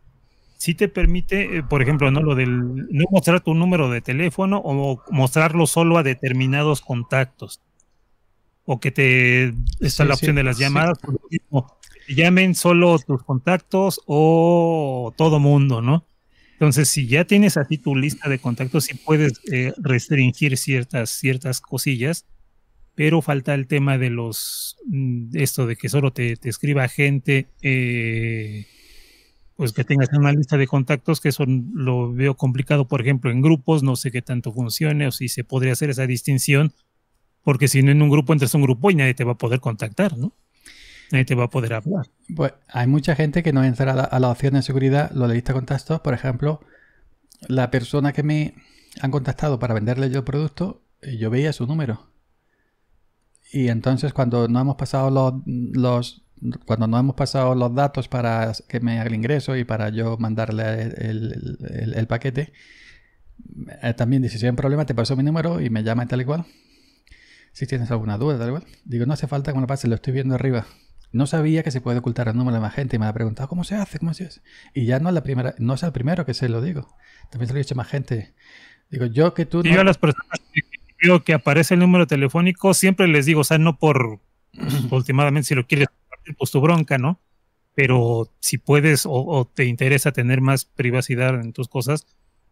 si sí te permite, eh, por ejemplo, no lo del no mostrar tu número de teléfono o mostrarlo solo a determinados contactos. O que te está la opción de las llamadas, por llamen solo tus contactos o todo mundo, ¿no? Entonces, si ya tienes así tu lista de contactos, sí puedes eh, restringir ciertas, ciertas cosillas, pero falta el tema de los, mm, esto de que solo te, escriba gente, eh, pues que tengas una lista de contactos, que eso lo veo complicado, por ejemplo, en grupos, no sé qué tanto funcione o si se podría hacer esa distinción, porque si no en un grupo entras a un grupo y nadie te va a poder contactar, ¿no? nadie te va a poder hablar. Pues hay mucha gente que no entra a la, a la opción de seguridad, lo leíste de contactos, por ejemplo, la persona que me han contactado para venderle yo el producto, eh, yo veía su número. Y entonces cuando no hemos pasado los, cuando no hemos pasado los datos para que me haga el ingreso y para yo mandarle el, paquete, eh, también dice, si hay un problema, te paso mi número y me llama y tal y cual. Si tienes alguna duda, tal cual. Digo, no hace falta que me lo pases, lo estoy viendo arriba. No sabía que se puede ocultar el número de más gente y me ha preguntado cómo se hace, cómo se hace. Y ya no es la primera, no es el primero que se lo digo. También se lo he dicho a más gente. Digo, yo que tú. yo a las personas que veo que aparece el número telefónico, siempre les digo, o sea, no por pues, últimamente si lo quieres pues tu bronca, ¿no? Pero si puedes o, te interesa tener más privacidad en tus cosas,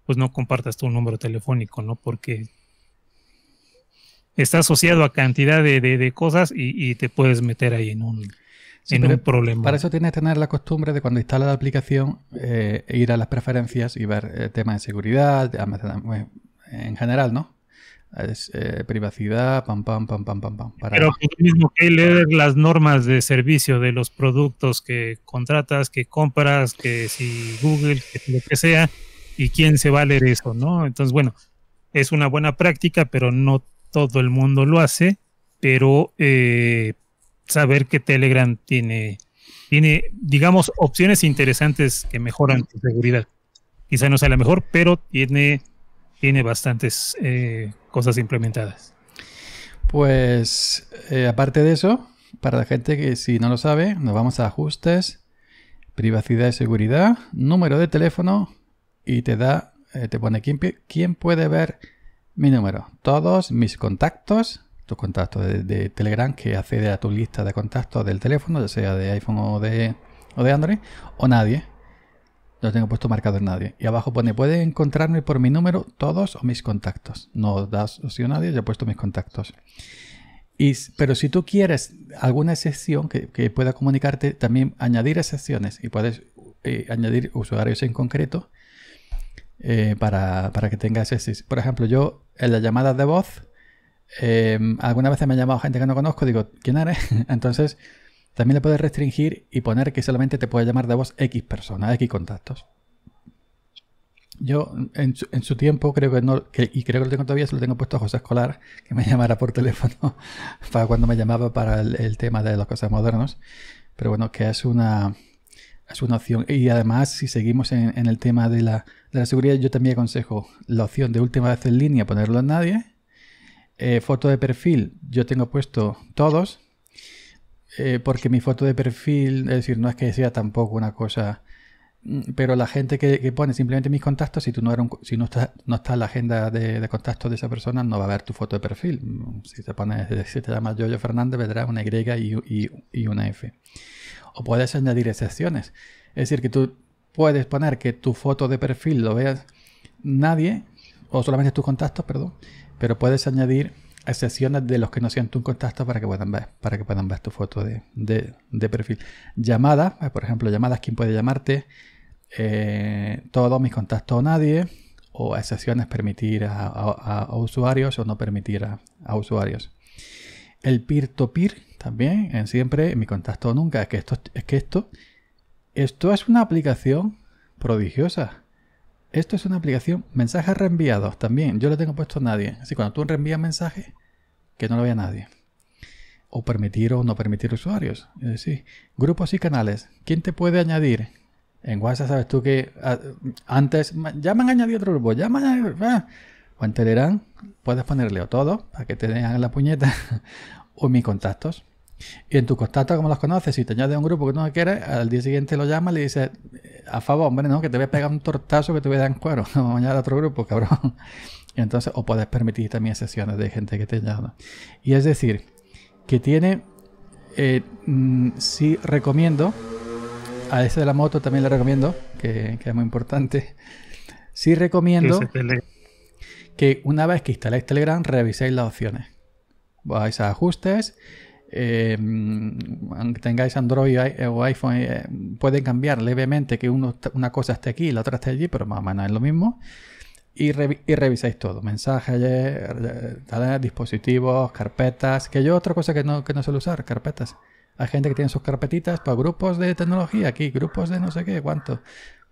pues no compartas tu número telefónico, ¿no? Porque está asociado a cantidad de, de, cosas y te puedes meter ahí en un en un problema. Para eso tienes que tener la costumbre de cuando instalas la aplicación eh, ir a las preferencias y ver eh, temas de seguridad, en general, ¿no? Es, eh, privacidad, pam, pam, pam, pam, pam, pam. Para... Pero tú mismo que leer las normas de servicio de los productos que contratas, que compras, que si Google, que lo que sea, y quién se va a leer eso, ¿no? Entonces, bueno, es una buena práctica, pero no todo el mundo lo hace, pero eh, saber que Telegram tiene, tiene, digamos, opciones interesantes que mejoran tu seguridad. Quizá no sea la mejor, pero tiene, tiene bastantes eh, cosas implementadas. Pues, eh, aparte de eso, para la gente que si no lo sabe, nos vamos a ajustes, privacidad y seguridad, número de teléfono y te da, eh, te pone quién, quién puede ver mi número, todos mis contactos tus contactos de, Telegram que accede a tu lista de contactos del teléfono, ya sea de iPhone o de, o de Android, o nadie. No tengo puesto marcado en nadie. Y abajo pone, puede encontrarme por mi número todos o mis contactos. No das si nadie, ya he puesto mis contactos. Y, pero si tú quieres alguna excepción que, pueda comunicarte, también añadir excepciones y puedes eh, añadir usuarios en concreto eh, para, para, que tengas ese. Por ejemplo, yo en las llamadas de voz Em, algunas veces me ha llamado gente que no conozco, digo, ¿quién eres? Entonces, también le puedes restringir y poner que solamente te puede llamar de voz X personas, X contactos. Yo en su, tiempo creo que no, y creo que lo tengo todavía, se lo tengo puesto a José Escolar, que me llamara por teléfono para cuando me llamaba para el, tema de las cosas modernas. Pero bueno, que es una, es una opción. Y además, si seguimos en, el tema de la, de la seguridad, yo también aconsejo la opción de última vez en línea, ponerlo en nadie eh, foto de perfil, yo tengo puesto todos, eh, porque mi foto de perfil, es decir, no es que sea tampoco una cosa, mm, pero la gente que, pone simplemente mis contactos, si tú no, eres si no está, no está en la agenda de, contactos de esa persona, no va a ver tu foto de perfil. Mm, si te pones, eh, si te llamas Yoyo Fernández, vendrá una Y y, y, y una F. O puedes añadir excepciones. Es decir, que tú puedes poner que tu foto de perfil lo veas nadie, o solamente tus contactos, perdón, pero puedes añadir excepciones de los que no sean tu contacto para que puedan ver, para que puedan ver tu foto de, perfil. Llamadas, eh, por ejemplo, llamadas, ¿quién puede llamarte? Eh, todos mis contactos o nadie, o excepciones permitir a, usuarios o no permitir a, usuarios. El peer-to-peer también, eh, en siempre, mi contacto o nunca, es que esto es que esto, esto es una aplicación prodigiosa. Esto es una aplicación, mensajes reenviados también. Yo lo tengo puesto a nadie. Así cuando tú reenvías mensajes, que no lo vea nadie. O permitir o no permitir usuarios. Es decir, grupos y canales. ¿Quién te puede añadir? En WhatsApp sabes tú que ah, antes ya me han añadido otro grupo, ya me han ah. O puedes ponerle o todo para que te den la puñeta. o mis contactos. Y en tus contactos, como los conoces, si te añades a un grupo que no no quieres, al día siguiente lo llamas y le dices, a favor, hombre, no, que te voy a pegar un tortazo que te voy a dar en cuero. Vamos a otro grupo, cabrón. Y entonces, o puedes permitir también sesiones de gente que te llama. Y es decir, que tiene, Si eh, mm, sí recomiendo, a ese de la moto también le recomiendo, que, es muy importante. Sí recomiendo que una vez que instaléis Telegram, reviséis las opciones. Vais a ajustes eh, aunque tengáis Android o iPhone, eh, pueden cambiar levemente que uno, una cosa esté aquí y la otra esté allí, pero más o menos es lo mismo. Y, revisáis todo, mensajes, eh, dispositivos, carpetas, que yo otra cosa que no, que suelo usar, carpetas. Hay gente que tiene sus carpetitas para grupos de tecnología aquí, grupos de no sé qué, cuánto,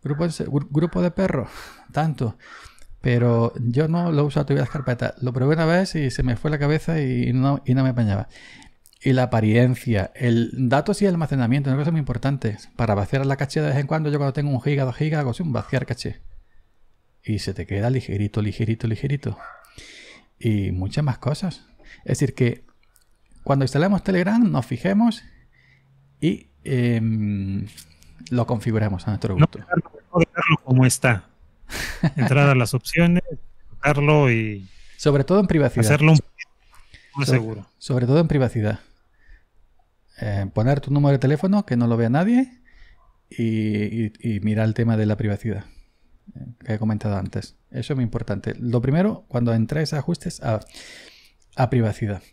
grupos, grupo de perros, tanto. Pero yo no lo uso todavía las carpetas. Lo probé una vez y se me fue la cabeza y no, y no me apañaba y la apariencia. El datos y el almacenamiento, una cosa muy importante. Para vaciar la caché de vez en cuando, yo cuando tengo un giga, dos gigas, hago así un vaciar caché. Y se te queda ligerito, ligerito, ligerito. Y muchas más cosas. Es decir, que cuando instalemos Telegram nos fijemos y em, lo configuramos a nuestro gusto. No dejarlo como está. Entrar a las opciones, tocarlo y... Sobre todo en privacidad. Hacerlo un seguro. Sobre todo en privacidad. Eh, poner tu número de teléfono, que no lo vea nadie, y, mirar el tema de la privacidad eh, que he comentado antes. Eso es muy importante. Lo primero, cuando entráis, a ajustes, a, privacidad.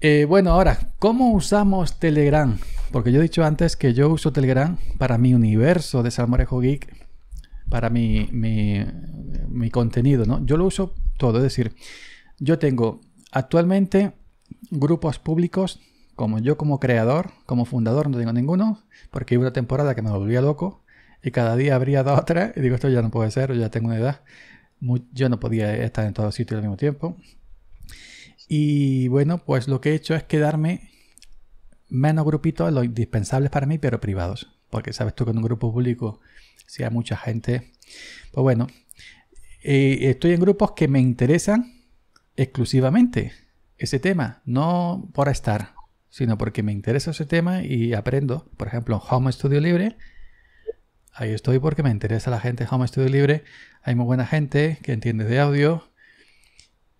Eh, bueno, ahora, ¿cómo usamos Telegram? Porque yo he dicho antes que yo uso Telegram para mi universo de Salmorejo Geek, para mi, mi, mi contenido, ¿no? Yo lo uso todo, es decir, yo tengo actualmente grupos públicos como yo como creador, como fundador, no tengo ninguno, porque hubo una temporada que me volvía loco y cada día habría dado otra y digo, esto ya no puede ser, yo ya tengo una edad, yo no podía estar en todos los sitios al mismo tiempo. Y bueno, pues lo que he hecho es quedarme menos grupitos, los indispensables para mí, pero privados. Porque sabes tú que en un grupo público, si hay mucha gente, pues bueno, eh, estoy en grupos que me interesan exclusivamente ese tema, no por estar sino porque me interesa ese tema y aprendo. Por ejemplo, Home Studio Libre, ahí estoy porque me interesa la gente de Home Studio Libre. Hay muy buena gente que entiende de audio.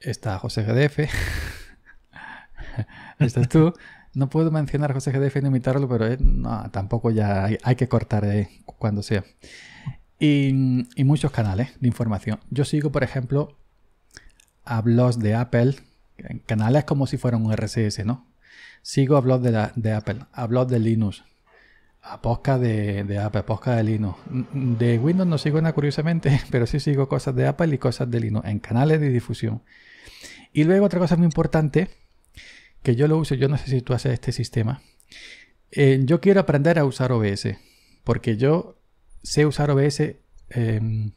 Está José GDF. Estás tú. No puedo mencionar a José GDF ni imitarlo, pero eh, tampoco ya hay, que cortar eh, cuando sea. Y, y muchos canales de información. Yo sigo, por ejemplo, a blogs de Apple, canales como si fueran un RSS, ¿no? Sigo a de, Apple, a blog de Linux, a podcast de, de, Apple, podcast de Linux. De Windows no sigo nada curiosamente, pero sí sigo cosas de Apple y cosas de Linux en canales de difusión. Y luego otra cosa muy importante, que yo lo uso, yo no sé si tú haces este sistema. Eh, yo quiero aprender a usar OBS, porque yo sé usar OBS, em,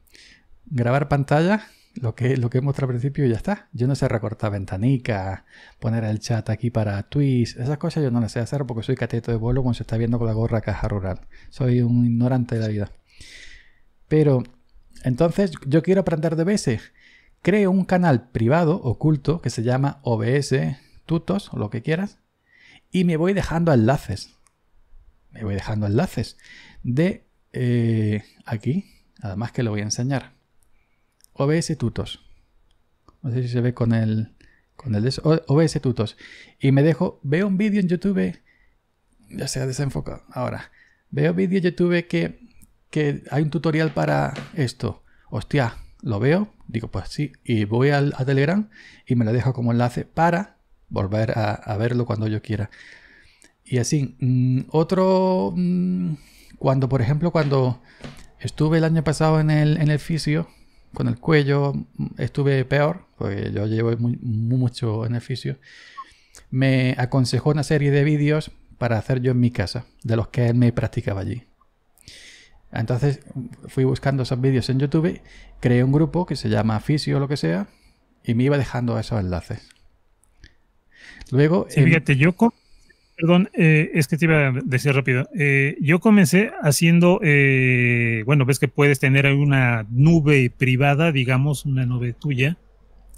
grabar pantalla lo que, lo que he mostrado al principio ya está. Yo no sé recortar ventanica, poner el chat aquí para tweets, esas cosas yo no las sé hacer porque soy cateto de vuelo como se está viendo con la gorra caja rural. Soy un ignorante de la vida. Pero entonces yo quiero aprender de veces. Creo un canal privado, oculto, que se llama OBS, tutos, o lo que quieras, y me voy dejando enlaces. Me voy dejando enlaces de eh, aquí, además que lo voy a enseñar. OBS Tutos. No sé si se ve con el, con el OBS Tutos. Y me dejo, veo un vídeo en YouTube, ya se ha desenfocado ahora. Veo vídeo en YouTube que, que hay un tutorial para esto. Hostia, lo veo, digo pues sí, y voy al, a Telegram y me lo dejo como enlace para volver a, verlo cuando yo quiera. Y así, mm, otro, mm, cuando por ejemplo, cuando estuve el año pasado en el, en el fisio, con el cuello, estuve peor, porque yo llevo mucho en mucho beneficio. Me aconsejó una serie de vídeos para hacer yo en mi casa, de los que él me practicaba allí. Entonces fui buscando esos vídeos en YouTube, creé un grupo que se llama Fisio o lo que sea, y me iba dejando esos enlaces. Luego. fíjate, yo, perdón, eh, es que te iba a decir rápido. Eh, yo comencé haciendo, eh, bueno, ves que puedes tener una nube privada, digamos, una nube tuya,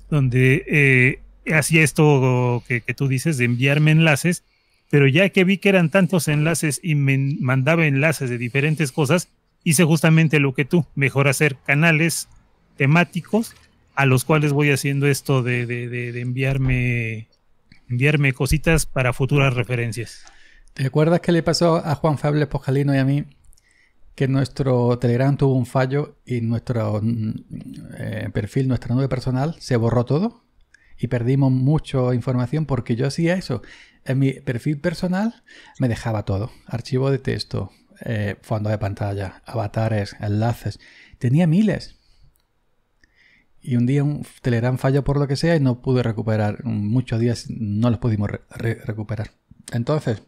donde hacía esto que, tú dices, de enviarme enlaces, pero ya que vi que eran tantos enlaces y me mandaba enlaces de diferentes cosas, hice justamente lo que tú, mejor hacer canales temáticos a los cuales voy haciendo esto de, de enviarme enviarme cositas para futuras referencias. ¿Te acuerdas que le pasó a Juan Fable Pojalino y a mí? Que nuestro Telegram tuvo un fallo y nuestro mm, eh, perfil, nuestra nube personal, se borró todo y perdimos mucha información porque yo hacía eso. En mi perfil personal me dejaba todo: archivo de texto, eh, fondo de pantalla, avatares, enlaces. Tenía miles y un día un Telegram falló por lo que sea y no pude recuperar. Muchos días no los pudimos recuperar. Entonces,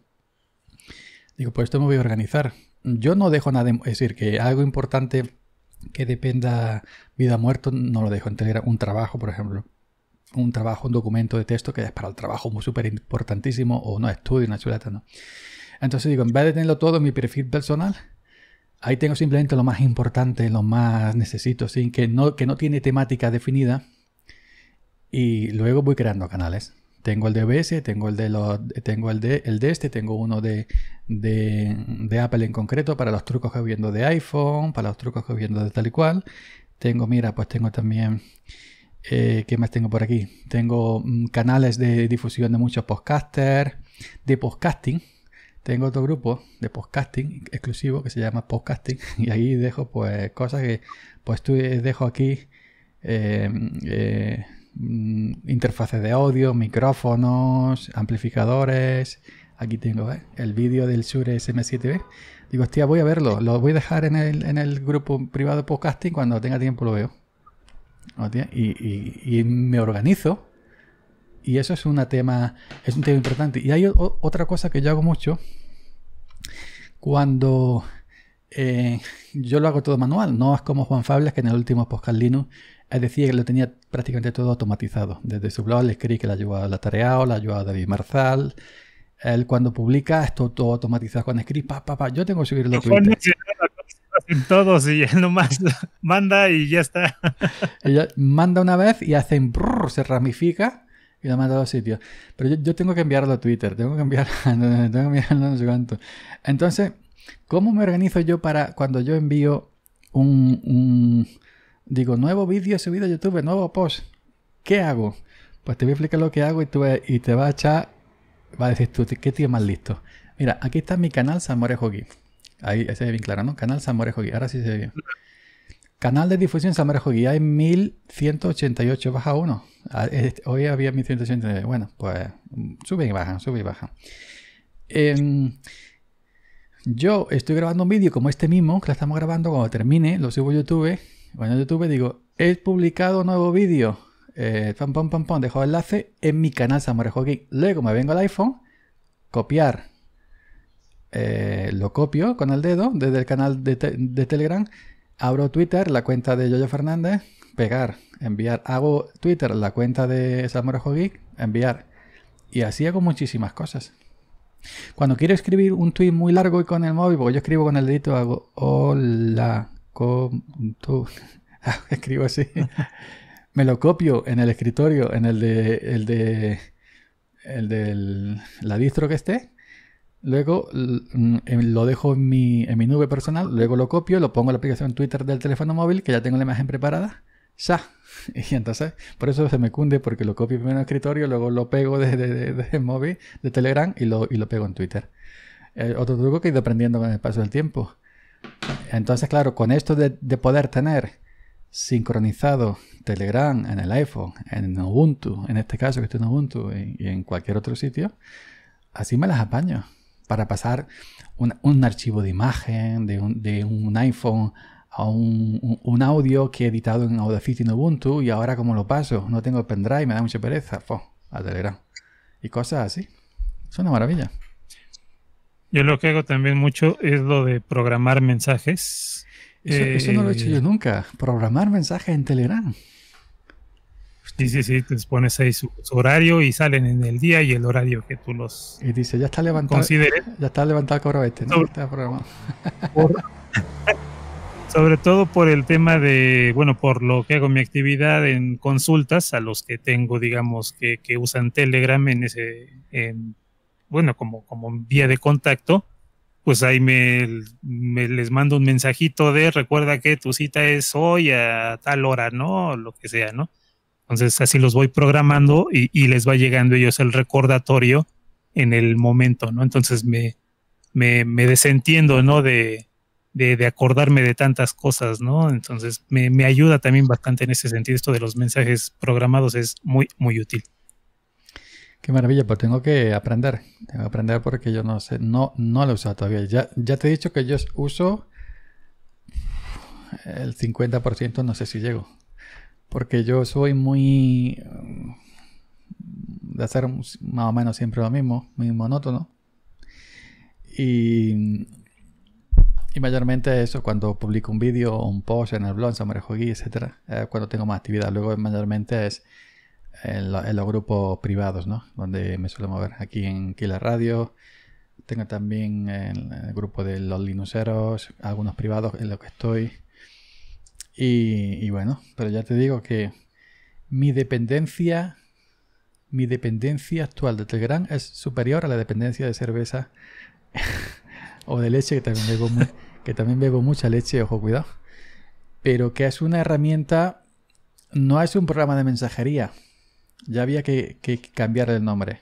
digo, pues esto me voy a organizar. Yo no dejo nada, es decir, que algo importante que dependa vida o muerto, no lo dejo en Un trabajo, por ejemplo. Un trabajo, un documento de texto que es para el trabajo muy súper importantísimo o no estudio, una chuleta, ¿no? Entonces digo, en vez de tenerlo todo en mi perfil personal, Ahí tengo simplemente lo más importante, lo más necesito, que, no, que no tiene temática definida. Y luego voy creando canales. Tengo el de OBS, tengo el de, los, tengo el de, el de este, tengo uno de, Apple en concreto para los trucos que voy viendo de iPhone, para los trucos que voy viendo de tal y cual. Tengo, mira, pues tengo también... Eh, ¿Qué más tengo por aquí? Tengo mm, canales de difusión de muchos podcasters, de podcasting, tengo otro grupo de podcasting exclusivo que se llama Podcasting y ahí dejo pues cosas que pues tú eh, dejo aquí eh, eh, interfaces de audio, micrófonos, amplificadores. Aquí tengo el vídeo del Shure SM7B. Digo, hostia, voy a verlo. Lo voy a dejar en el, grupo privado de podcasting. Cuando tenga tiempo lo veo. y me organizo y eso es, una tema, es un tema importante. Y hay otra cosa que yo hago mucho cuando eh, yo lo hago todo manual, no es como Juan Fables que en el último podcast Linux es decir, que lo tenía prácticamente todo automatizado. Desde su blog le escribí que la llevaba a la tarea o la ayuda a David Marzal. Él cuando publica esto todo automatizado cuando script, papá yo tengo que subirlo Todos y él nomás manda y ya está. manda una vez y hacen se ramifica y lo mandado a sitios. Pero yo, tengo que enviarlo a Twitter, tengo que enviarlo, tengo que enviarlo no sé cuánto. Entonces, ¿cómo me organizo yo para cuando yo envío un, digo, nuevo vídeo subido a YouTube, nuevo post? ¿Qué hago? Pues te voy a explicar lo que hago y, tú, y te va a echar, va a decir tú, ¿qué tío más listo? Mira, aquí está mi canal Samore Gui. Ahí, se ve bien claro, ¿no? Canal Samore Ahora sí se ve bien. Canal de difusión Samarajo y hay 1188, baja uno. Ah, este, hoy había 1189. Bueno, pues suben y bajan, sube y bajan. Em, yo estoy grabando un vídeo como este mismo, que lo estamos grabando, cuando termine, lo subo a YouTube. Bueno, YouTube digo, he publicado nuevo vídeo, eh, pam, pam, pam, pam, dejo el enlace en mi canal Samurai Luego me vengo al iPhone, copiar, eh, lo copio con el dedo desde el canal de, de Telegram Abro Twitter, la cuenta de Yoyo Fernández, pegar, enviar. Hago Twitter, la cuenta de Salmorejo Geek, enviar. Y así hago muchísimas cosas. Cuando quiero escribir un tweet muy largo y con el móvil, porque yo escribo con el dedito, hago hola, con tú. Ah, escribo así. Me lo copio en el escritorio, en el de, el de, el del, la distro que esté, Luego mm, lo dejo en mi, en mi nube personal, luego lo copio, lo pongo en la aplicación Twitter del teléfono móvil, que ya tengo la imagen preparada. ¡Ya! Y entonces, por eso se me cunde, porque lo copio primero en el escritorio, luego lo pego desde de, móvil, de Telegram y lo, y lo pego en Twitter. Eh, otro truco que he ido aprendiendo con el paso del tiempo. Entonces, claro, con esto de, poder tener sincronizado Telegram en el iPhone, en Ubuntu, en este caso que estoy en Ubuntu y en cualquier otro sitio, así me las apaño para pasar un, un archivo de imagen de un, de un iPhone a un, audio que he editado en Audacity en Ubuntu y ahora como lo paso, no tengo pendrive, me da mucha pereza, Fo, a Telegram. Y cosas así. Es una maravilla. Yo lo que hago también mucho es lo de programar mensajes. eso no lo he hecho yo eh, nunca, programar mensajes en Telegram. Sí, sí, sí, les pones ahí su, horario y salen en el día y el horario que tú los. Y dice, ya está levantado. Ya está levantado el cobro este, ¿no? Sobre, está programado. sobre todo por el tema de, bueno, por lo que hago mi actividad en consultas a los que tengo, digamos, que, que usan Telegram en ese. bueno, como, como vía de contacto, pues ahí me, les mando un mensajito de recuerda que tu cita es hoy a tal hora, ¿no? Lo que sea, ¿no? Entonces así los voy programando y, les va llegando ellos el recordatorio en el momento, ¿no? Entonces me, me, desentiendo, ¿no? De, de, acordarme de tantas cosas, ¿no? Entonces me, ayuda también bastante en ese sentido. Esto de los mensajes programados es muy, muy útil. Qué maravilla, pero tengo que aprender. Tengo que aprender porque yo no sé, no, no lo he usado todavía. Ya, ya te he dicho que yo uso el 50%, no sé si llego. Porque yo soy muy... Mm, de hacer más o menos siempre lo mismo, muy monótono. Y, y mayormente eso cuando publico un vídeo o un post en el blog, en Samarajogui, etc. Eh, cuando tengo más actividad. Luego mayormente es en, los grupos privados, ¿no? Donde me suelo mover. Aquí en Killer Radio. Tengo también el, grupo de los Linuxeros, algunos privados en los que estoy. Y, bueno, pero ya te digo que mi dependencia, mi dependencia actual de Telegram es superior a la dependencia de cerveza o de leche, que también bebo, que también mucha leche, ojo, cuidado. Pero que es una herramienta, no es un programa de mensajería. Ya había que, que cambiar el nombre.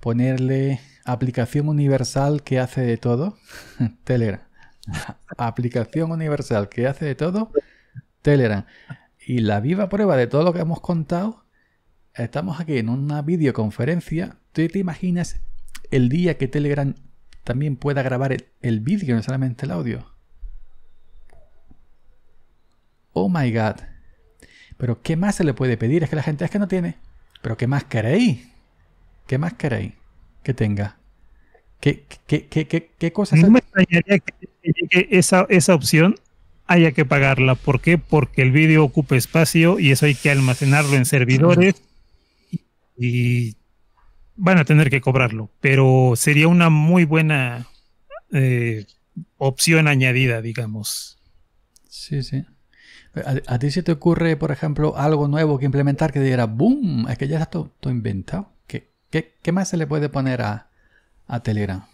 Ponerle aplicación universal que hace de todo. Telegram. aplicación universal que hace de todo Telegram. Y la viva prueba de todo lo que hemos contado, estamos aquí en una videoconferencia. ¿Tú te imaginas el día que Telegram también pueda grabar el, vídeo, no solamente el audio? Oh my god. Pero ¿qué más se le puede pedir? Es que la gente es que no tiene. Pero ¿qué más queréis? ¿Qué más queréis que tenga? ¿Qué, qué, qué, qué, cosas? extrañaría esa, esa opción haya que pagarla. ¿Por qué? Porque el vídeo ocupa espacio y eso hay que almacenarlo en servidores y, van a tener que cobrarlo. Pero sería una muy buena eh, opción añadida, digamos. Sí, sí. ¿A, ti se te ocurre, por ejemplo, algo nuevo que implementar que diga, boom, es que ya está todo, inventado? ¿Qué, más se le puede poner a, a Telegram?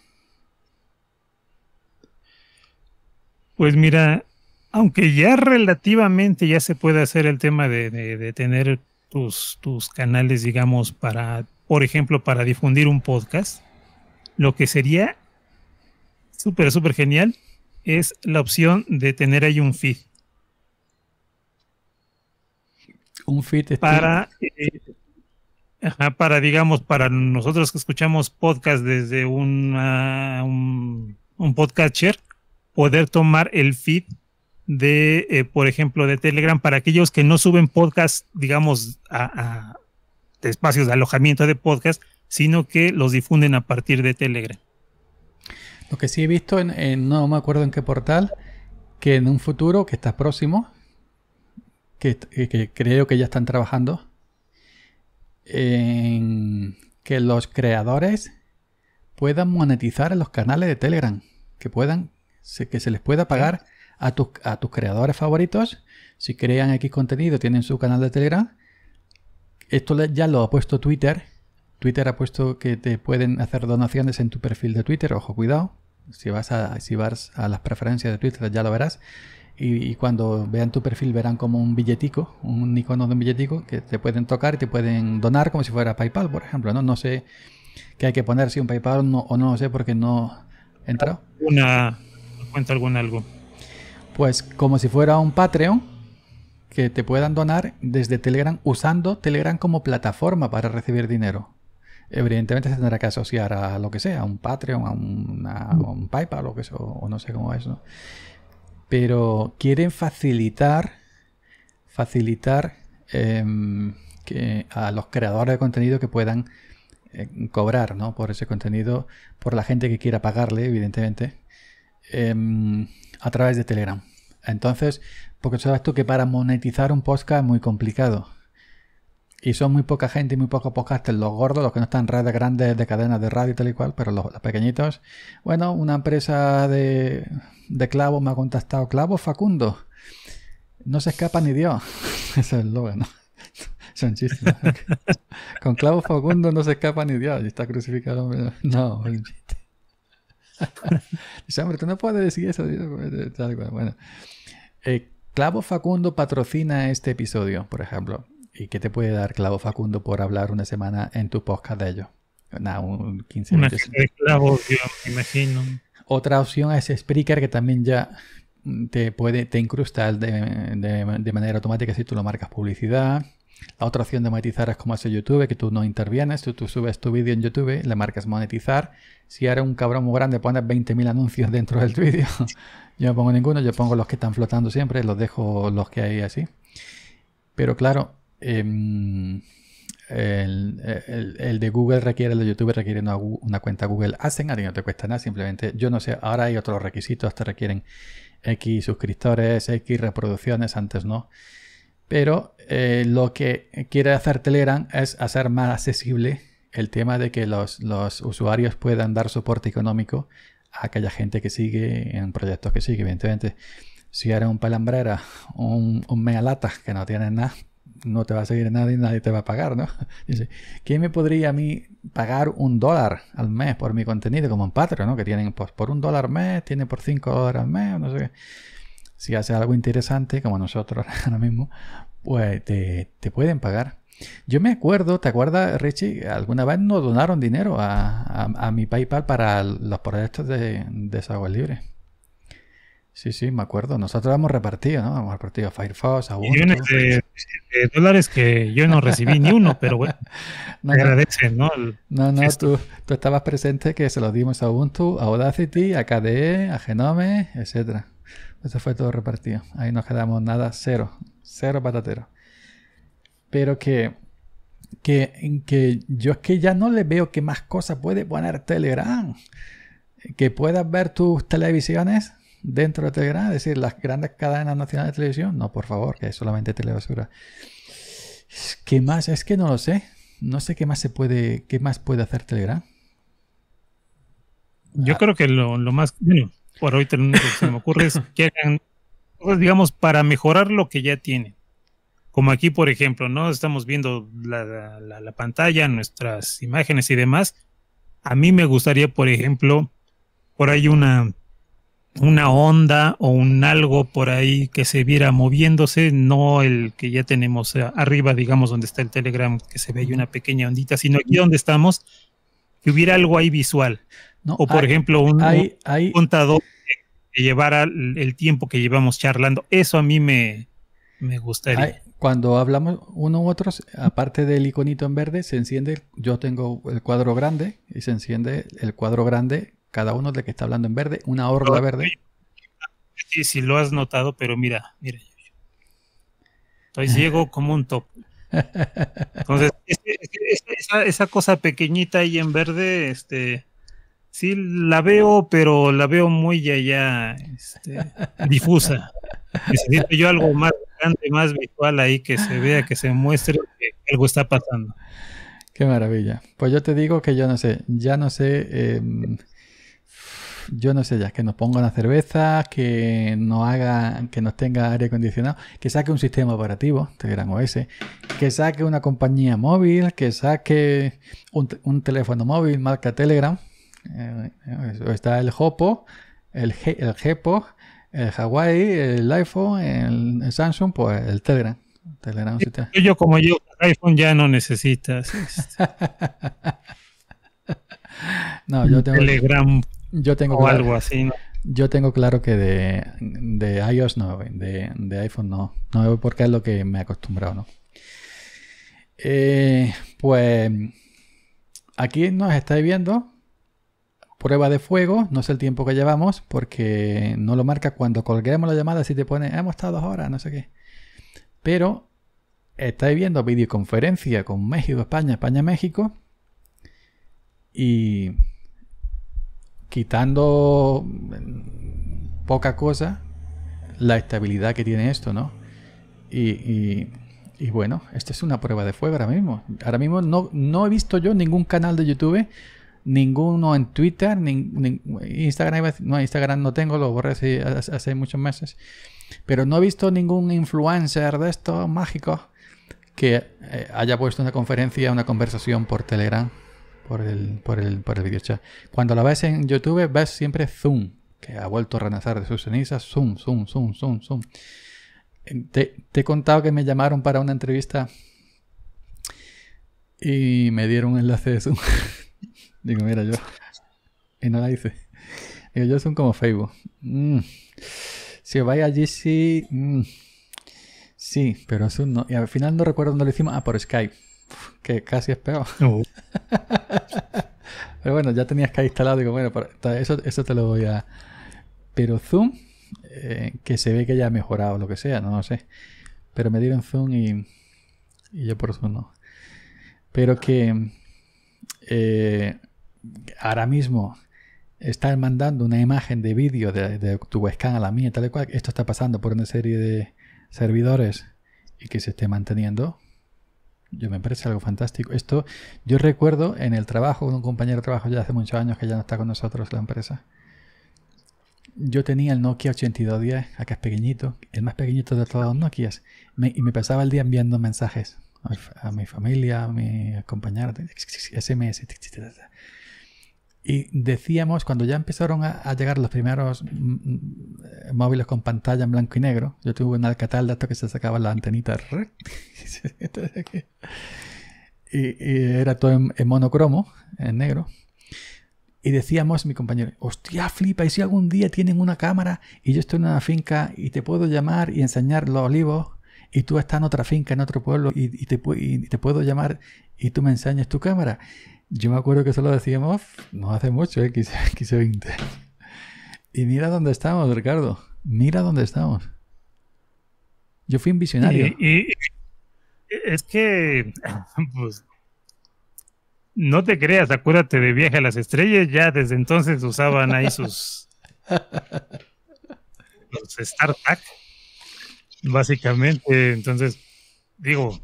Pues mira, aunque ya relativamente ya se puede hacer el tema de, tener tus, tus, canales, digamos, para, por ejemplo, para difundir un podcast, lo que sería súper, súper genial es la opción de tener ahí un feed. Un feed para, eh, para, digamos, para nosotros que escuchamos podcast desde un, un podcatcher, poder tomar el feed de, eh, por ejemplo, de Telegram para aquellos que no suben podcast, digamos, a, espacios de alojamiento de podcast, sino que los difunden a partir de Telegram. Lo que sí he visto, en, no me acuerdo en qué portal, que en un futuro que está próximo, que, eh, creo que ya están trabajando, que los creadores puedan monetizar los canales de Telegram, que puedan, que se les pueda pagar a, tus creadores favoritos. Si crean X contenido, tienen su canal de Telegram. Esto ya lo ha puesto Twitter. Twitter ha puesto que te pueden hacer donaciones en tu perfil de Twitter. Ojo, cuidado. Si vas a, a las preferencias de Twitter, ya lo verás. Y, cuando vean tu perfil, verán como un billetico, un icono de un billetico que te pueden tocar y te pueden donar como si fuera PayPal, por ejemplo. No, no sé qué hay que poner, si un PayPal o no, no sé porque no he Una cuenta alguna algo pues como si fuera un Patreon que te puedan donar desde Telegram usando Telegram como plataforma para recibir dinero. Evidentemente se tendrá que asociar a lo que sea, a un Patreon, a, un PayPal o, que sea, o no sé cómo es. Pero quieren facilitar, facilitar em, que a los creadores de contenido que puedan eh, cobrar ¿no? por ese contenido, por la gente que quiera pagarle, evidentemente. Em, a través de Telegram. Entonces, porque sabes tú que para monetizar un podcast es muy complicado. Y son muy poca gente y muy pocos podcasters, los gordos, los que no están en redes grandes de cadenas de radio y tal y cual, pero los, pequeñitos. Bueno, una empresa de, de clavos me ha contactado, Clavo, Facundo. No se escapa ni Dios. Ese es el logo, ¿no? Son chistes. Con Clavo Facundo no se escapa ni Dios. Y está crucificado. No, no puedes decir eso. Pues, eh, eh, Clavo Facundo patrocina este episodio, por ejemplo. ¿Y qué te puede dar Clavo Facundo por hablar una semana en tu podcast de ello Nada, un 15 minutos. Clavo, imagino. Otra opción es Spreaker, que también ya te puede te incrusta de, de, de manera automática si tú lo marcas publicidad. La otra opción de monetizar es como hace YouTube, que tú no intervienes, tú, tú subes tu vídeo en YouTube, le marcas monetizar. Si eres un cabrón muy grande, pones 20.000 anuncios dentro del vídeo. yo no pongo ninguno, yo pongo los que están flotando siempre, los dejo los que hay así. Pero claro, em, el, de Google requiere, el de YouTube requiere una, cuenta Google Hacen, a no te cuesta nada, simplemente, yo no sé, ahora hay otros requisitos, te requieren X suscriptores, X reproducciones, antes no. Pero eh, lo que quiere hacer Telegram es hacer más accesible el tema de que los, usuarios puedan dar soporte económico a aquella gente que sigue en proyectos que sigue, evidentemente. Si eres un palambrera, un, un mealata que no tiene nada, no te va a seguir nadie, y nadie te va a pagar, ¿no? ¿quién me podría a mí pagar un dólar al mes por mi contenido como en Patreon, ¿no? Que tienen pues, por un dólar al mes, tienen por cinco dólares al mes, no sé qué si haces algo interesante, como nosotros ahora mismo, pues te, pueden pagar. Yo me acuerdo, ¿te acuerdas, Richie? Alguna vez nos donaron dinero a, mi PayPal para los proyectos de desagüe libre. Sí, sí, me acuerdo. Nosotros hemos repartido, ¿no? Hemos repartido a Firefox, a Millones de, dólares que yo no recibí ni uno, pero bueno, no, ¿no? no, no, tú, tú, estabas presente que se los dimos a Ubuntu, a Audacity, a KDE, a Genome, etcétera. Eso fue todo repartido. Ahí nos quedamos nada, cero. Cero patatero. Pero que, que, que yo es que ya no le veo que más cosas puede poner Telegram. Que puedas ver tus televisiones dentro de Telegram, es decir, las grandes cadenas nacionales de televisión. No, por favor, que es solamente telebasura. ¿Qué más? Es que no lo sé. No sé qué más se puede, qué más puede hacer Telegram. Yo ah. creo que lo, más por ahorita lo único que se me ocurre es que hagan digamos, para mejorar lo que ya tienen. Como aquí, por ejemplo, ¿no? Estamos viendo la, pantalla, nuestras imágenes y demás. A mí me gustaría, por ejemplo, por ahí una, una onda o un algo por ahí que se viera moviéndose, no el que ya tenemos arriba, digamos, donde está el Telegram, que se ve ahí una pequeña ondita, sino aquí donde estamos, que hubiera algo ahí visual o por ejemplo, un, contador que llevara el tiempo que llevamos charlando. Eso a mí me, gustaría. cuando hablamos uno u otro, aparte del iconito en verde, se enciende, yo tengo el cuadro grande y se enciende el cuadro grande, cada uno de que está hablando en verde, una horda verde. Sí, sí, lo has notado, pero mira, mira. Estoy ciego como un top. Entonces, esa este, este, cosa pequeñita ahí en verde, este, Sí, la veo, pero la veo muy ya, ya este, difusa. Necesito yo algo más grande, más visual ahí que se vea, que se muestre que algo está pasando. Qué maravilla. Pues yo te digo que yo no sé, ya no sé, em, yo no sé ya, que nos ponga una cerveza, que nos haga, que nos tenga aire acondicionado, que saque un sistema operativo, Telegram este OS, que saque una compañía móvil, que saque un teléfono móvil, marca Telegram, eh, está el Hopo, el, el Gepo, el Hawaii, el iPhone, el, Samsung, pues el Telegram. Telegram yo como yo, iPhone ya no necesitas. no, yo tengo... Telegram algo así. Yo tengo claro que de, de iOS no, de, iPhone no. No porque es lo que me he acostumbrado, ¿no? Eh, pues aquí nos estáis viendo prueba de fuego, no sé el tiempo que llevamos, porque no lo marca cuando colguemos la llamada, si te pone, hemos estado dos horas, no sé qué. Pero estáis viendo videoconferencia con México, España, España, México, y quitando mm, poca cosa, la estabilidad que tiene esto, ¿no? Y, bueno, esta es una prueba de fuego ahora mismo. Ahora mismo no, no he visto yo ningún canal de YouTube ninguno en Twitter, ni Instagram, no, Instagram no tengo, lo borré hace, hace, muchos meses, pero no he visto ningún influencer de estos mágicos que eh, haya puesto una conferencia, una conversación por Telegram, por el, por el, Cuando la ves en YouTube, ves siempre Zoom, que ha vuelto a renacer de sus cenizas, Zoom, Zoom, Zoom, Zoom, Zoom. Te, te he contado que me llamaron para una entrevista y me dieron un enlace de Zoom. Digo, mira, yo. Y no la hice. Digo, yo son como Facebook. Mm. Si os vais allí, sí. Mm. Sí, pero Zoom no. Y al final no recuerdo dónde lo hicimos. Ah, por Skype. que casi es peor. Oh. pero bueno, ya tenía Skype instalado. Digo, bueno, eso, eso te lo voy a. Pero Zoom, eh, que se ve que ya ha mejorado lo que sea, no lo sé. Pero me dieron Zoom y, y yo por Zoom no. Pero que. Eh, ahora mismo están mandando una imagen de vídeo de, tu webcam a la mía, tal y cual, esto está pasando por una serie de servidores y que se esté manteniendo, yo me parece algo fantástico. Esto, yo recuerdo en el trabajo, un compañero de trabajo ya hace muchos años que ya no está con nosotros la empresa. Yo tenía el Nokia 8210, acá es pequeñito, el más pequeñito de todos los Nokias, y me pasaba el día enviando mensajes a, mi familia, a mi de SMS. Etc. Y decíamos, cuando ya empezaron a, llegar los primeros mm, mm, móviles con pantalla en blanco y negro, yo tuve un Alcatel que se sacaba la antenita. y, y, era todo en, monocromo, en negro. Y decíamos, mi compañero, hostia, flipa, ¿y si algún día tienen una cámara y yo estoy en una finca y te puedo llamar y enseñar los olivos y tú estás en otra finca, en otro pueblo y, te, y te puedo llamar y tú me enseñas tu cámara? Yo me acuerdo que eso lo decíamos no hace mucho, ¿eh? quise, 20 Y mira dónde estamos, Ricardo. Mira dónde estamos. Yo fui un visionario. Y, es que, pues, no te creas, acuérdate de Viaje a las Estrellas, ya desde entonces usaban ahí sus... los Star Trek, básicamente. Entonces, digo,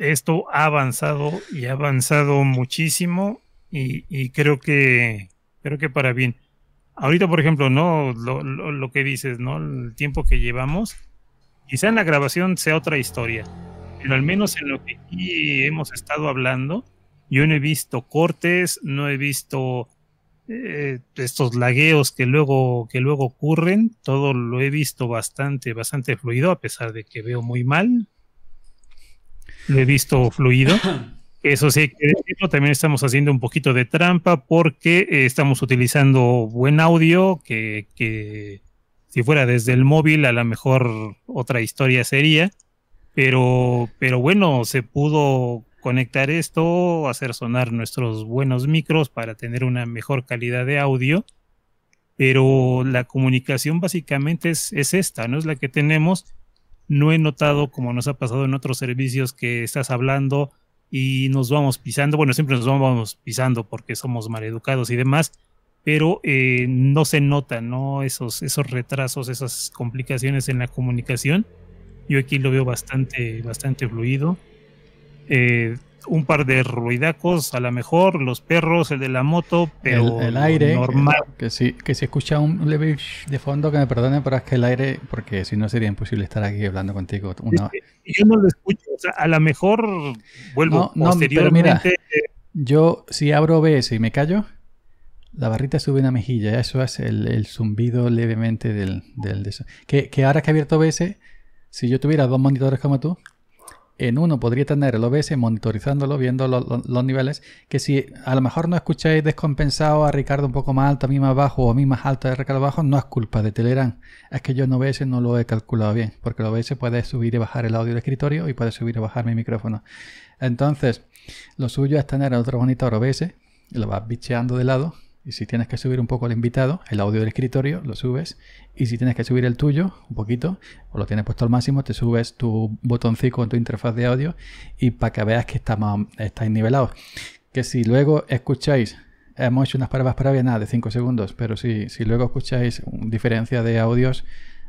esto ha avanzado y ha avanzado muchísimo y, creo que creo que para bien. Ahorita, por ejemplo, no lo, que dices, ¿no? El tiempo que llevamos, quizá en la grabación sea otra historia, pero al menos en lo que hemos estado hablando, yo no he visto cortes, no he visto eh, estos lagueos que luego, que luego ocurren, todo lo he visto bastante, bastante fluido, a pesar de que veo muy mal, he visto fluido. Eso sí, también estamos haciendo un poquito de trampa porque eh, estamos utilizando buen audio que, si fuera desde el móvil a lo mejor otra historia sería, pero, pero bueno, se pudo conectar esto, hacer sonar nuestros buenos micros para tener una mejor calidad de audio, pero la comunicación básicamente es, es esta, ¿no? Es la que tenemos no he notado, como nos ha pasado en otros servicios, que estás hablando y nos vamos pisando. Bueno, siempre nos vamos pisando porque somos maleducados y demás, pero eh, no se notan, ¿no? Esos, esos retrasos, esas complicaciones en la comunicación. Yo aquí lo veo bastante, bastante fluido. Eh, un par de ruidacos, a lo mejor, los perros, el de la moto, pero el, aire, normal. Que, sí que escucha un leve de fondo, que me perdone pero es que el aire, porque si no sería imposible estar aquí hablando contigo. Una... Yo no lo escucho, o sea, a lo mejor vuelvo posteriormente. pero mira, yo si abro OBS y me callo, la barrita sube una mejilla, eso es el, zumbido levemente del... del Que, que ahora que he abierto OBS, si yo tuviera dos monitores como tú, en uno podría tener el OBS monitorizándolo, viendo los niveles, que si a lo mejor no escucháis descompensado a Ricardo un poco más alto, a mí más bajo o a mí más alto de Ricardo bajo, no es culpa de Telegram. Es que yo en OBS no lo he calculado bien, porque el OBS puede subir y bajar el audio del escritorio y puede subir y bajar mi micrófono. Entonces, lo suyo es tener otro monitor OBS, lo vas bicheando de lado, y si tienes que subir un poco al invitado, el audio del escritorio, lo subes y si tienes que subir el tuyo un poquito, o lo tienes puesto al máximo, te subes tu botoncito en tu interfaz de audio y para que veas que está más, estáis nivelados. Que si luego escucháis, hemos hecho unas pruebas previas, nada, de 5 segundos, pero si, luego escucháis diferencia de audios,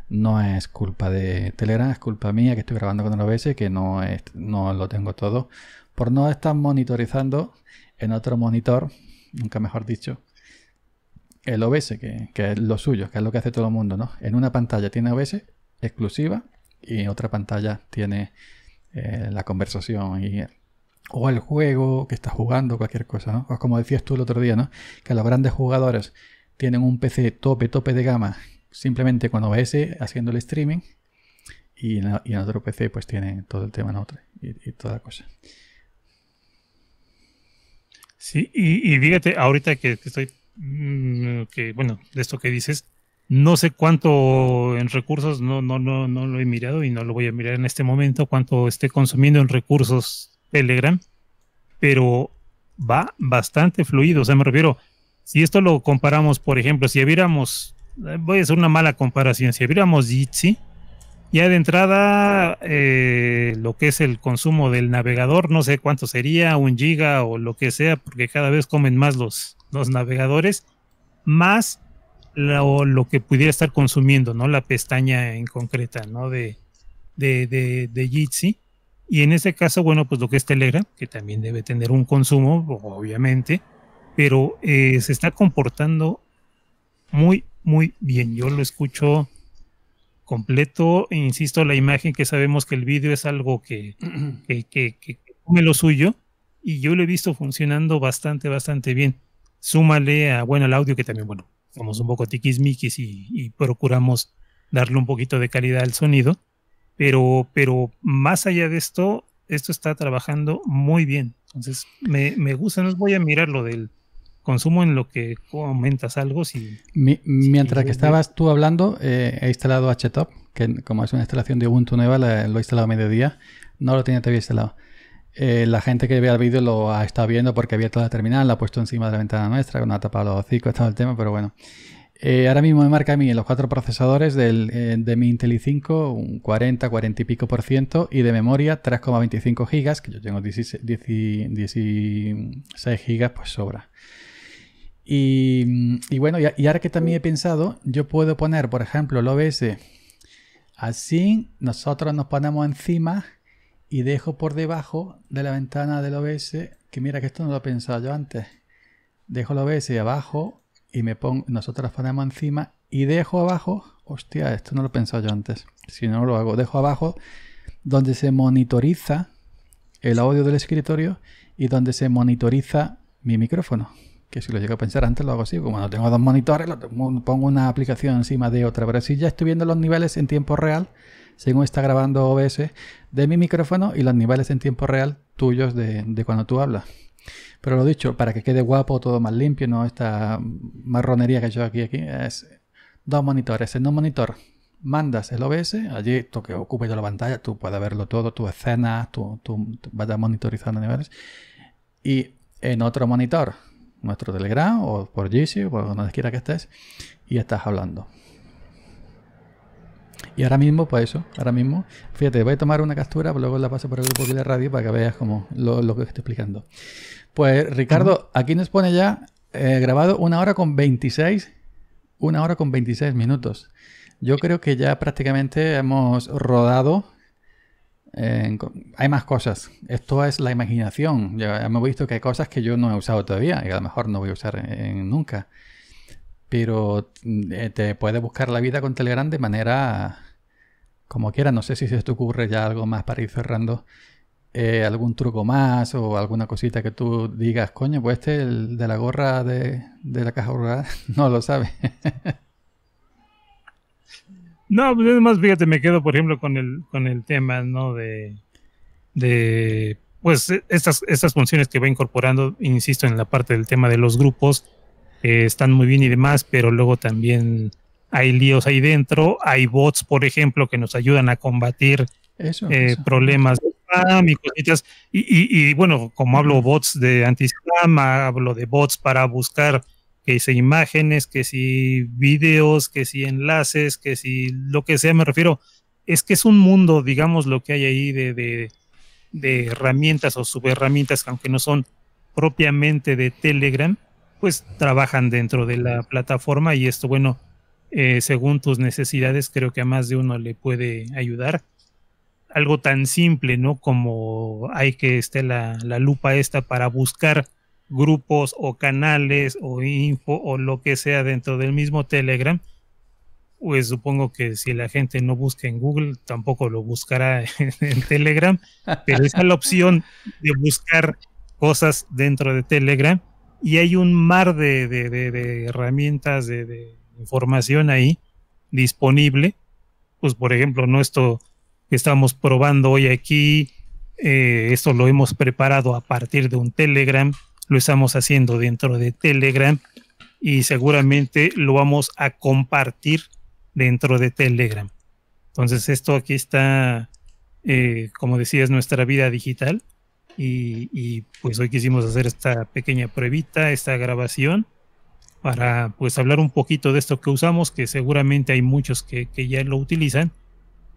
no es culpa de Telegram, es culpa mía que estoy grabando con el OBS, que no, no lo tengo todo, por no estar monitorizando en otro monitor, nunca mejor dicho, el OBS, que, es lo suyo, que es lo que hace todo el mundo, ¿no? En una pantalla tiene OBS exclusiva y en otra pantalla tiene eh, la conversación y o el juego que está jugando, cualquier cosa, ¿no? Pues como decías tú el otro día, ¿no? Que los grandes jugadores tienen un PC tope, tope de gama, simplemente con OBS haciendo el streaming y en, otro PC pues tienen todo el tema en otro y, toda la cosa. Sí, y, y, fíjate, ahorita que, estoy que, mm, bueno, de esto que dices, no sé cuánto en recursos, no, no, no, no lo he mirado y no lo voy a mirar en este momento, cuánto esté consumiendo en recursos Telegram, pero va bastante fluido. O sea, me refiero, si esto lo comparamos, por ejemplo, si abriéramos, eh, voy a hacer una mala comparación, si abriéramos Jitsi, ya de entrada, eh, lo que es el consumo del navegador, no sé cuánto sería, un giga o lo que sea, porque cada vez comen más los, los navegadores, más lo, lo, que pudiera estar consumiendo, ¿no? La pestaña en concreta, ¿no? De, de, de, de Jitsi. Y en este caso, bueno, pues lo que es Telegram, que también debe tener un consumo, obviamente, pero eh, se está comportando muy, muy bien. Yo lo escucho completo, insisto, la imagen que sabemos que el vídeo es algo que, que, que, que, come lo suyo, y yo lo he visto funcionando bastante, bastante bien súmale a, bueno, el audio que también, bueno, somos un poco tiquismiquis y, y procuramos darle un poquito de calidad al sonido, pero, pero más allá de esto, esto está trabajando muy bien. Entonces, me, gusta, no voy a mirar lo del consumo en lo que aumentas algo. Si, mientras que estabas tú hablando, eh, he instalado HTOP, que como es una instalación de Ubuntu nueva, lo he instalado a mediodía. No lo tenía todavía instalado. Eh, la gente que vea el vídeo lo ha estado viendo porque ha abierto la terminal, la ha puesto encima de la ventana nuestra, no ha tapado los hocicos, todo el tema, pero bueno. Eh, ahora mismo me marca a mí en los cuatro procesadores eh, de mi Intel i5 un 40, 40 y pico por ciento y de memoria 3,25 gigas, que yo tengo 16, 16 gigas, pues sobra. Y, bueno, y, y, ahora que también he pensado, yo puedo poner, por ejemplo, el OBS así, nosotros nos ponemos encima y dejo por debajo de la ventana del OBS, que mira que esto no lo he pensado yo antes, dejo el OBS abajo y me pongo, nosotros ponemos encima y dejo abajo, hostia, esto no lo he pensado yo antes, si no lo hago, dejo abajo donde se monitoriza el audio del escritorio y donde se monitoriza mi micrófono. Que si lo llego a pensar antes lo hago así, como no tengo dos monitores, pongo una aplicación encima de otra, pero si ya estoy viendo los niveles en tiempo real según está grabando OBS, de mi micrófono y los niveles en tiempo real tuyos de, cuando tú hablas. Pero lo dicho, para que quede guapo, todo más limpio, no esta marronería que yo aquí, aquí, es dos monitores. En un monitor mandas el OBS, allí tú que ocupe la pantalla, tú puedes verlo todo, tu escena, tú, vas a vayas monitorizando niveles. Y en otro monitor, nuestro Telegram o por GC o donde quiera que estés, y estás hablando. Y ahora mismo, pues eso, ahora mismo, fíjate, voy a tomar una captura, luego la paso por el grupo de radio para que veas como lo, lo que estoy explicando. Pues Ricardo, aquí nos pone ya eh, grabado una hora con 26, una hora con 26 minutos. Yo creo que ya prácticamente hemos rodado. Eh, hay más cosas. Esto es la imaginación. Ya hemos visto que hay cosas que yo no he usado todavía y a lo mejor no voy a usar eh, nunca pero mm, te puedes buscar la vida con Telegram de manera como quiera, no sé si se te ocurre ya algo más para ir cerrando. Eh, algún truco más o alguna cosita que tú digas, coño, pues este, de la gorra de, la caja rural, no lo sabe. no, pues además, fíjate, me quedo, por ejemplo, con el, con el tema, ¿no? De, pues, e, estas, estas funciones que va incorporando, insisto, en la parte del tema de los grupos, eh, están muy bien y demás, pero luego también hay líos ahí dentro, hay bots, por ejemplo, que nos ayudan a combatir eh, problemas de spam y Y, y, bueno, como hablo bots de anti-spam, hablo de bots para buscar que si imágenes, que si videos, que si enlaces, que si lo que sea, me refiero. Es que es un mundo, digamos, lo que hay ahí de, herramientas o subherramientas que aunque no son propiamente de Telegram, pues trabajan dentro de la plataforma y esto, bueno, eh, según tus necesidades, creo que a más de uno le puede ayudar. Algo tan simple, ¿no? Como hay que esté la, lupa esta para buscar grupos o canales o info o lo que sea dentro del mismo Telegram, pues supongo que si la gente no busca en Google, tampoco lo buscará en, Telegram, pero es la opción de buscar cosas dentro de Telegram y hay un mar de herramientas, de, información ahí disponible. Pues por ejemplo, nuestro que estamos probando hoy aquí, eh, esto lo hemos preparado a partir de un Telegram, lo estamos haciendo dentro de Telegram y seguramente lo vamos a compartir dentro de Telegram. Entonces esto aquí está, eh, como como es nuestra vida digital y, pues hoy quisimos hacer esta pequeña pruebita, esta grabación para pues hablar un poquito de esto que usamos, que seguramente hay muchos que, ya lo utilizan,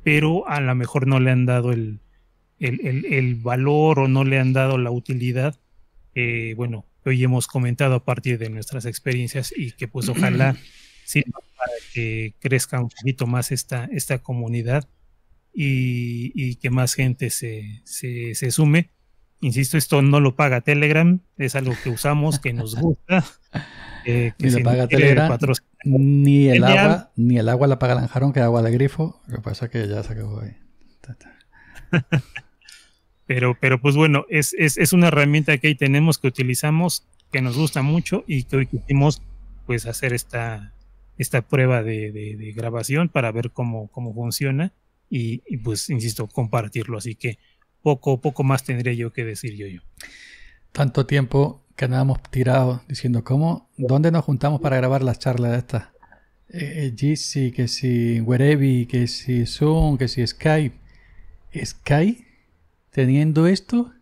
pero a lo mejor no le han dado el, el, valor o no le han dado la utilidad. que bueno, hoy hemos comentado a partir de nuestras experiencias y que pues ojalá sirva para que crezca un poquito más esta, esta comunidad y, que más gente se, se sume Insisto, esto no lo paga Telegram, es algo que usamos, que nos gusta. Eh, ni paga Telegram, ni el, agua, ni el agua la paga Lanjarón, que agua de grifo. Lo que pasa es que ya se acabó ahí. pero, pero pues bueno, es, es, una herramienta que ahí tenemos, que utilizamos, que nos gusta mucho y que hoy quisimos pues hacer esta, esta prueba de, grabación para ver cómo, cómo funciona y pues insisto, compartirlo. Así que poco, poco más tendría yo que decir yo. yo. Tanto tiempo que hemos tirados diciendo, ¿cómo? ¿Dónde nos juntamos para grabar las charlas de estas? Eh, eh que si Werebi, que si Zoom, que si Skype. ¿Skype? ¿Teniendo esto?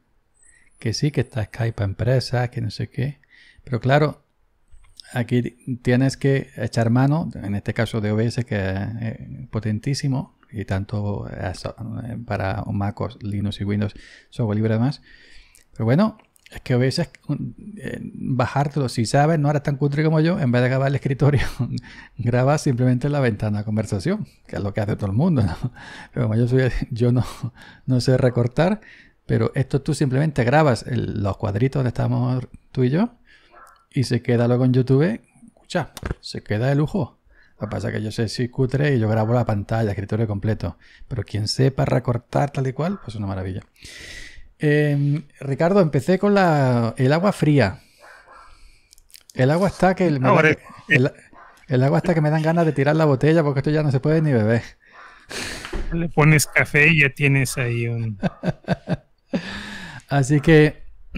Que sí, que está Skype para empresas, que no sé qué. Pero claro, aquí tienes que echar mano, en este caso de OBS, que es eh, potentísimo, y tanto eh, eh, para MacOS, Linux y Windows, software libre además. Pero bueno, es que a veces eh, bajártelo, si sabes, no eres tan cutre como yo, en vez de grabar el escritorio, grabas simplemente la ventana de conversación, que es lo que hace todo el mundo. Pero yo, no, sé recortar, pero esto tú simplemente grabas los cuadritos donde estamos tú y yo y se queda luego en YouTube, escucha, se queda de lujo. Lo que pasa es que yo sé si cutre y yo grabo la pantalla, escritorio completo. Pero quien sepa recortar tal y cual, pues una maravilla. Em, Ricardo, empecé con la, el agua fría. El agua está que el, el agua está que me dan ganas de tirar la botella porque esto ya no se puede ni beber. Le pones café y ya tienes ahí un. Así que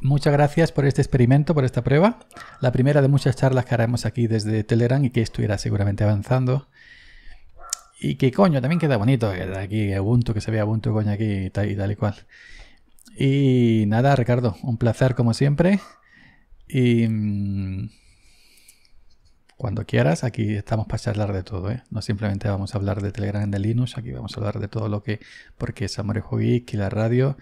Muchas gracias por este experimento, por esta prueba. La primera de muchas charlas que haremos aquí desde Telegram y que estuviera seguramente avanzando. Y que coño, también queda bonito aquí Ubuntu, que se vea Ubuntu coño aquí y tal, y tal cual. Y nada, Ricardo, un placer como siempre. Y mm, cuando quieras, aquí estamos para charlar de todo, ¿eh? No simplemente vamos a hablar de Telegram en de Linux, aquí vamos a hablar de todo lo que, porque es Amor y la radio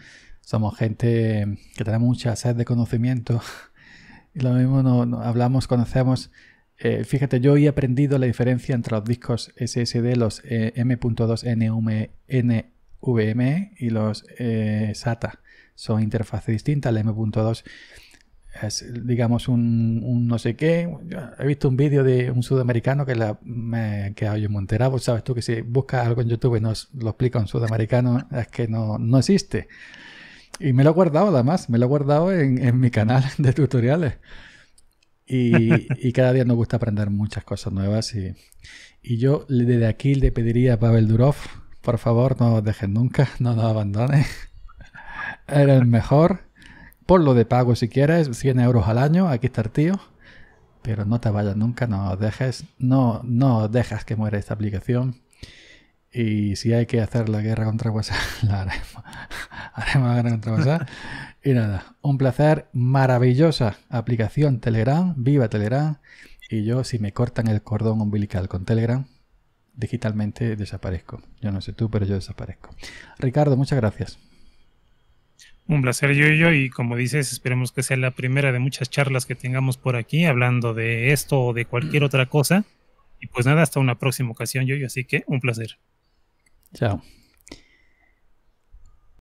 somos gente que tenemos mucha sed de conocimiento y lo mismo no, hablamos, conocemos. Eh, fíjate, yo he aprendido la diferencia entre los discos SSD, los eh, M.2 NVMe e y los eh, SATA. Son interfaces distintas, el M.2 es, digamos, un, no sé qué. he visto un vídeo de un sudamericano que la, me en pues, Sabes tú que si buscas algo en YouTube y nos lo explica un sudamericano, es que no, no existe. Y me lo he guardado además, me lo he guardado en, mi canal de tutoriales. Y, cada día nos gusta aprender muchas cosas nuevas. Y, y yo desde aquí le pediría a Pavel Durov, por favor, no nos dejen nunca, no nos abandones. Eres el mejor. Por lo de pago si quieres, 100 euros al año, aquí está el tío. Pero no te vayas nunca, no dejes, no, no dejas que muera esta aplicación. Y si hay que hacer la guerra contra WhatsApp, la haremos. haremos la guerra contra WhatsApp. y nada, un placer, maravillosa aplicación Telegram, viva Telegram. Y yo, si me cortan el cordón umbilical con Telegram, digitalmente desaparezco. Yo no sé tú, pero yo desaparezco. Ricardo, muchas gracias. Un placer, yo y yo y como dices, esperemos que sea la primera de muchas charlas que tengamos por aquí, hablando de esto o de cualquier otra cosa. Y pues nada, hasta una próxima ocasión, yo yo así que un placer. So.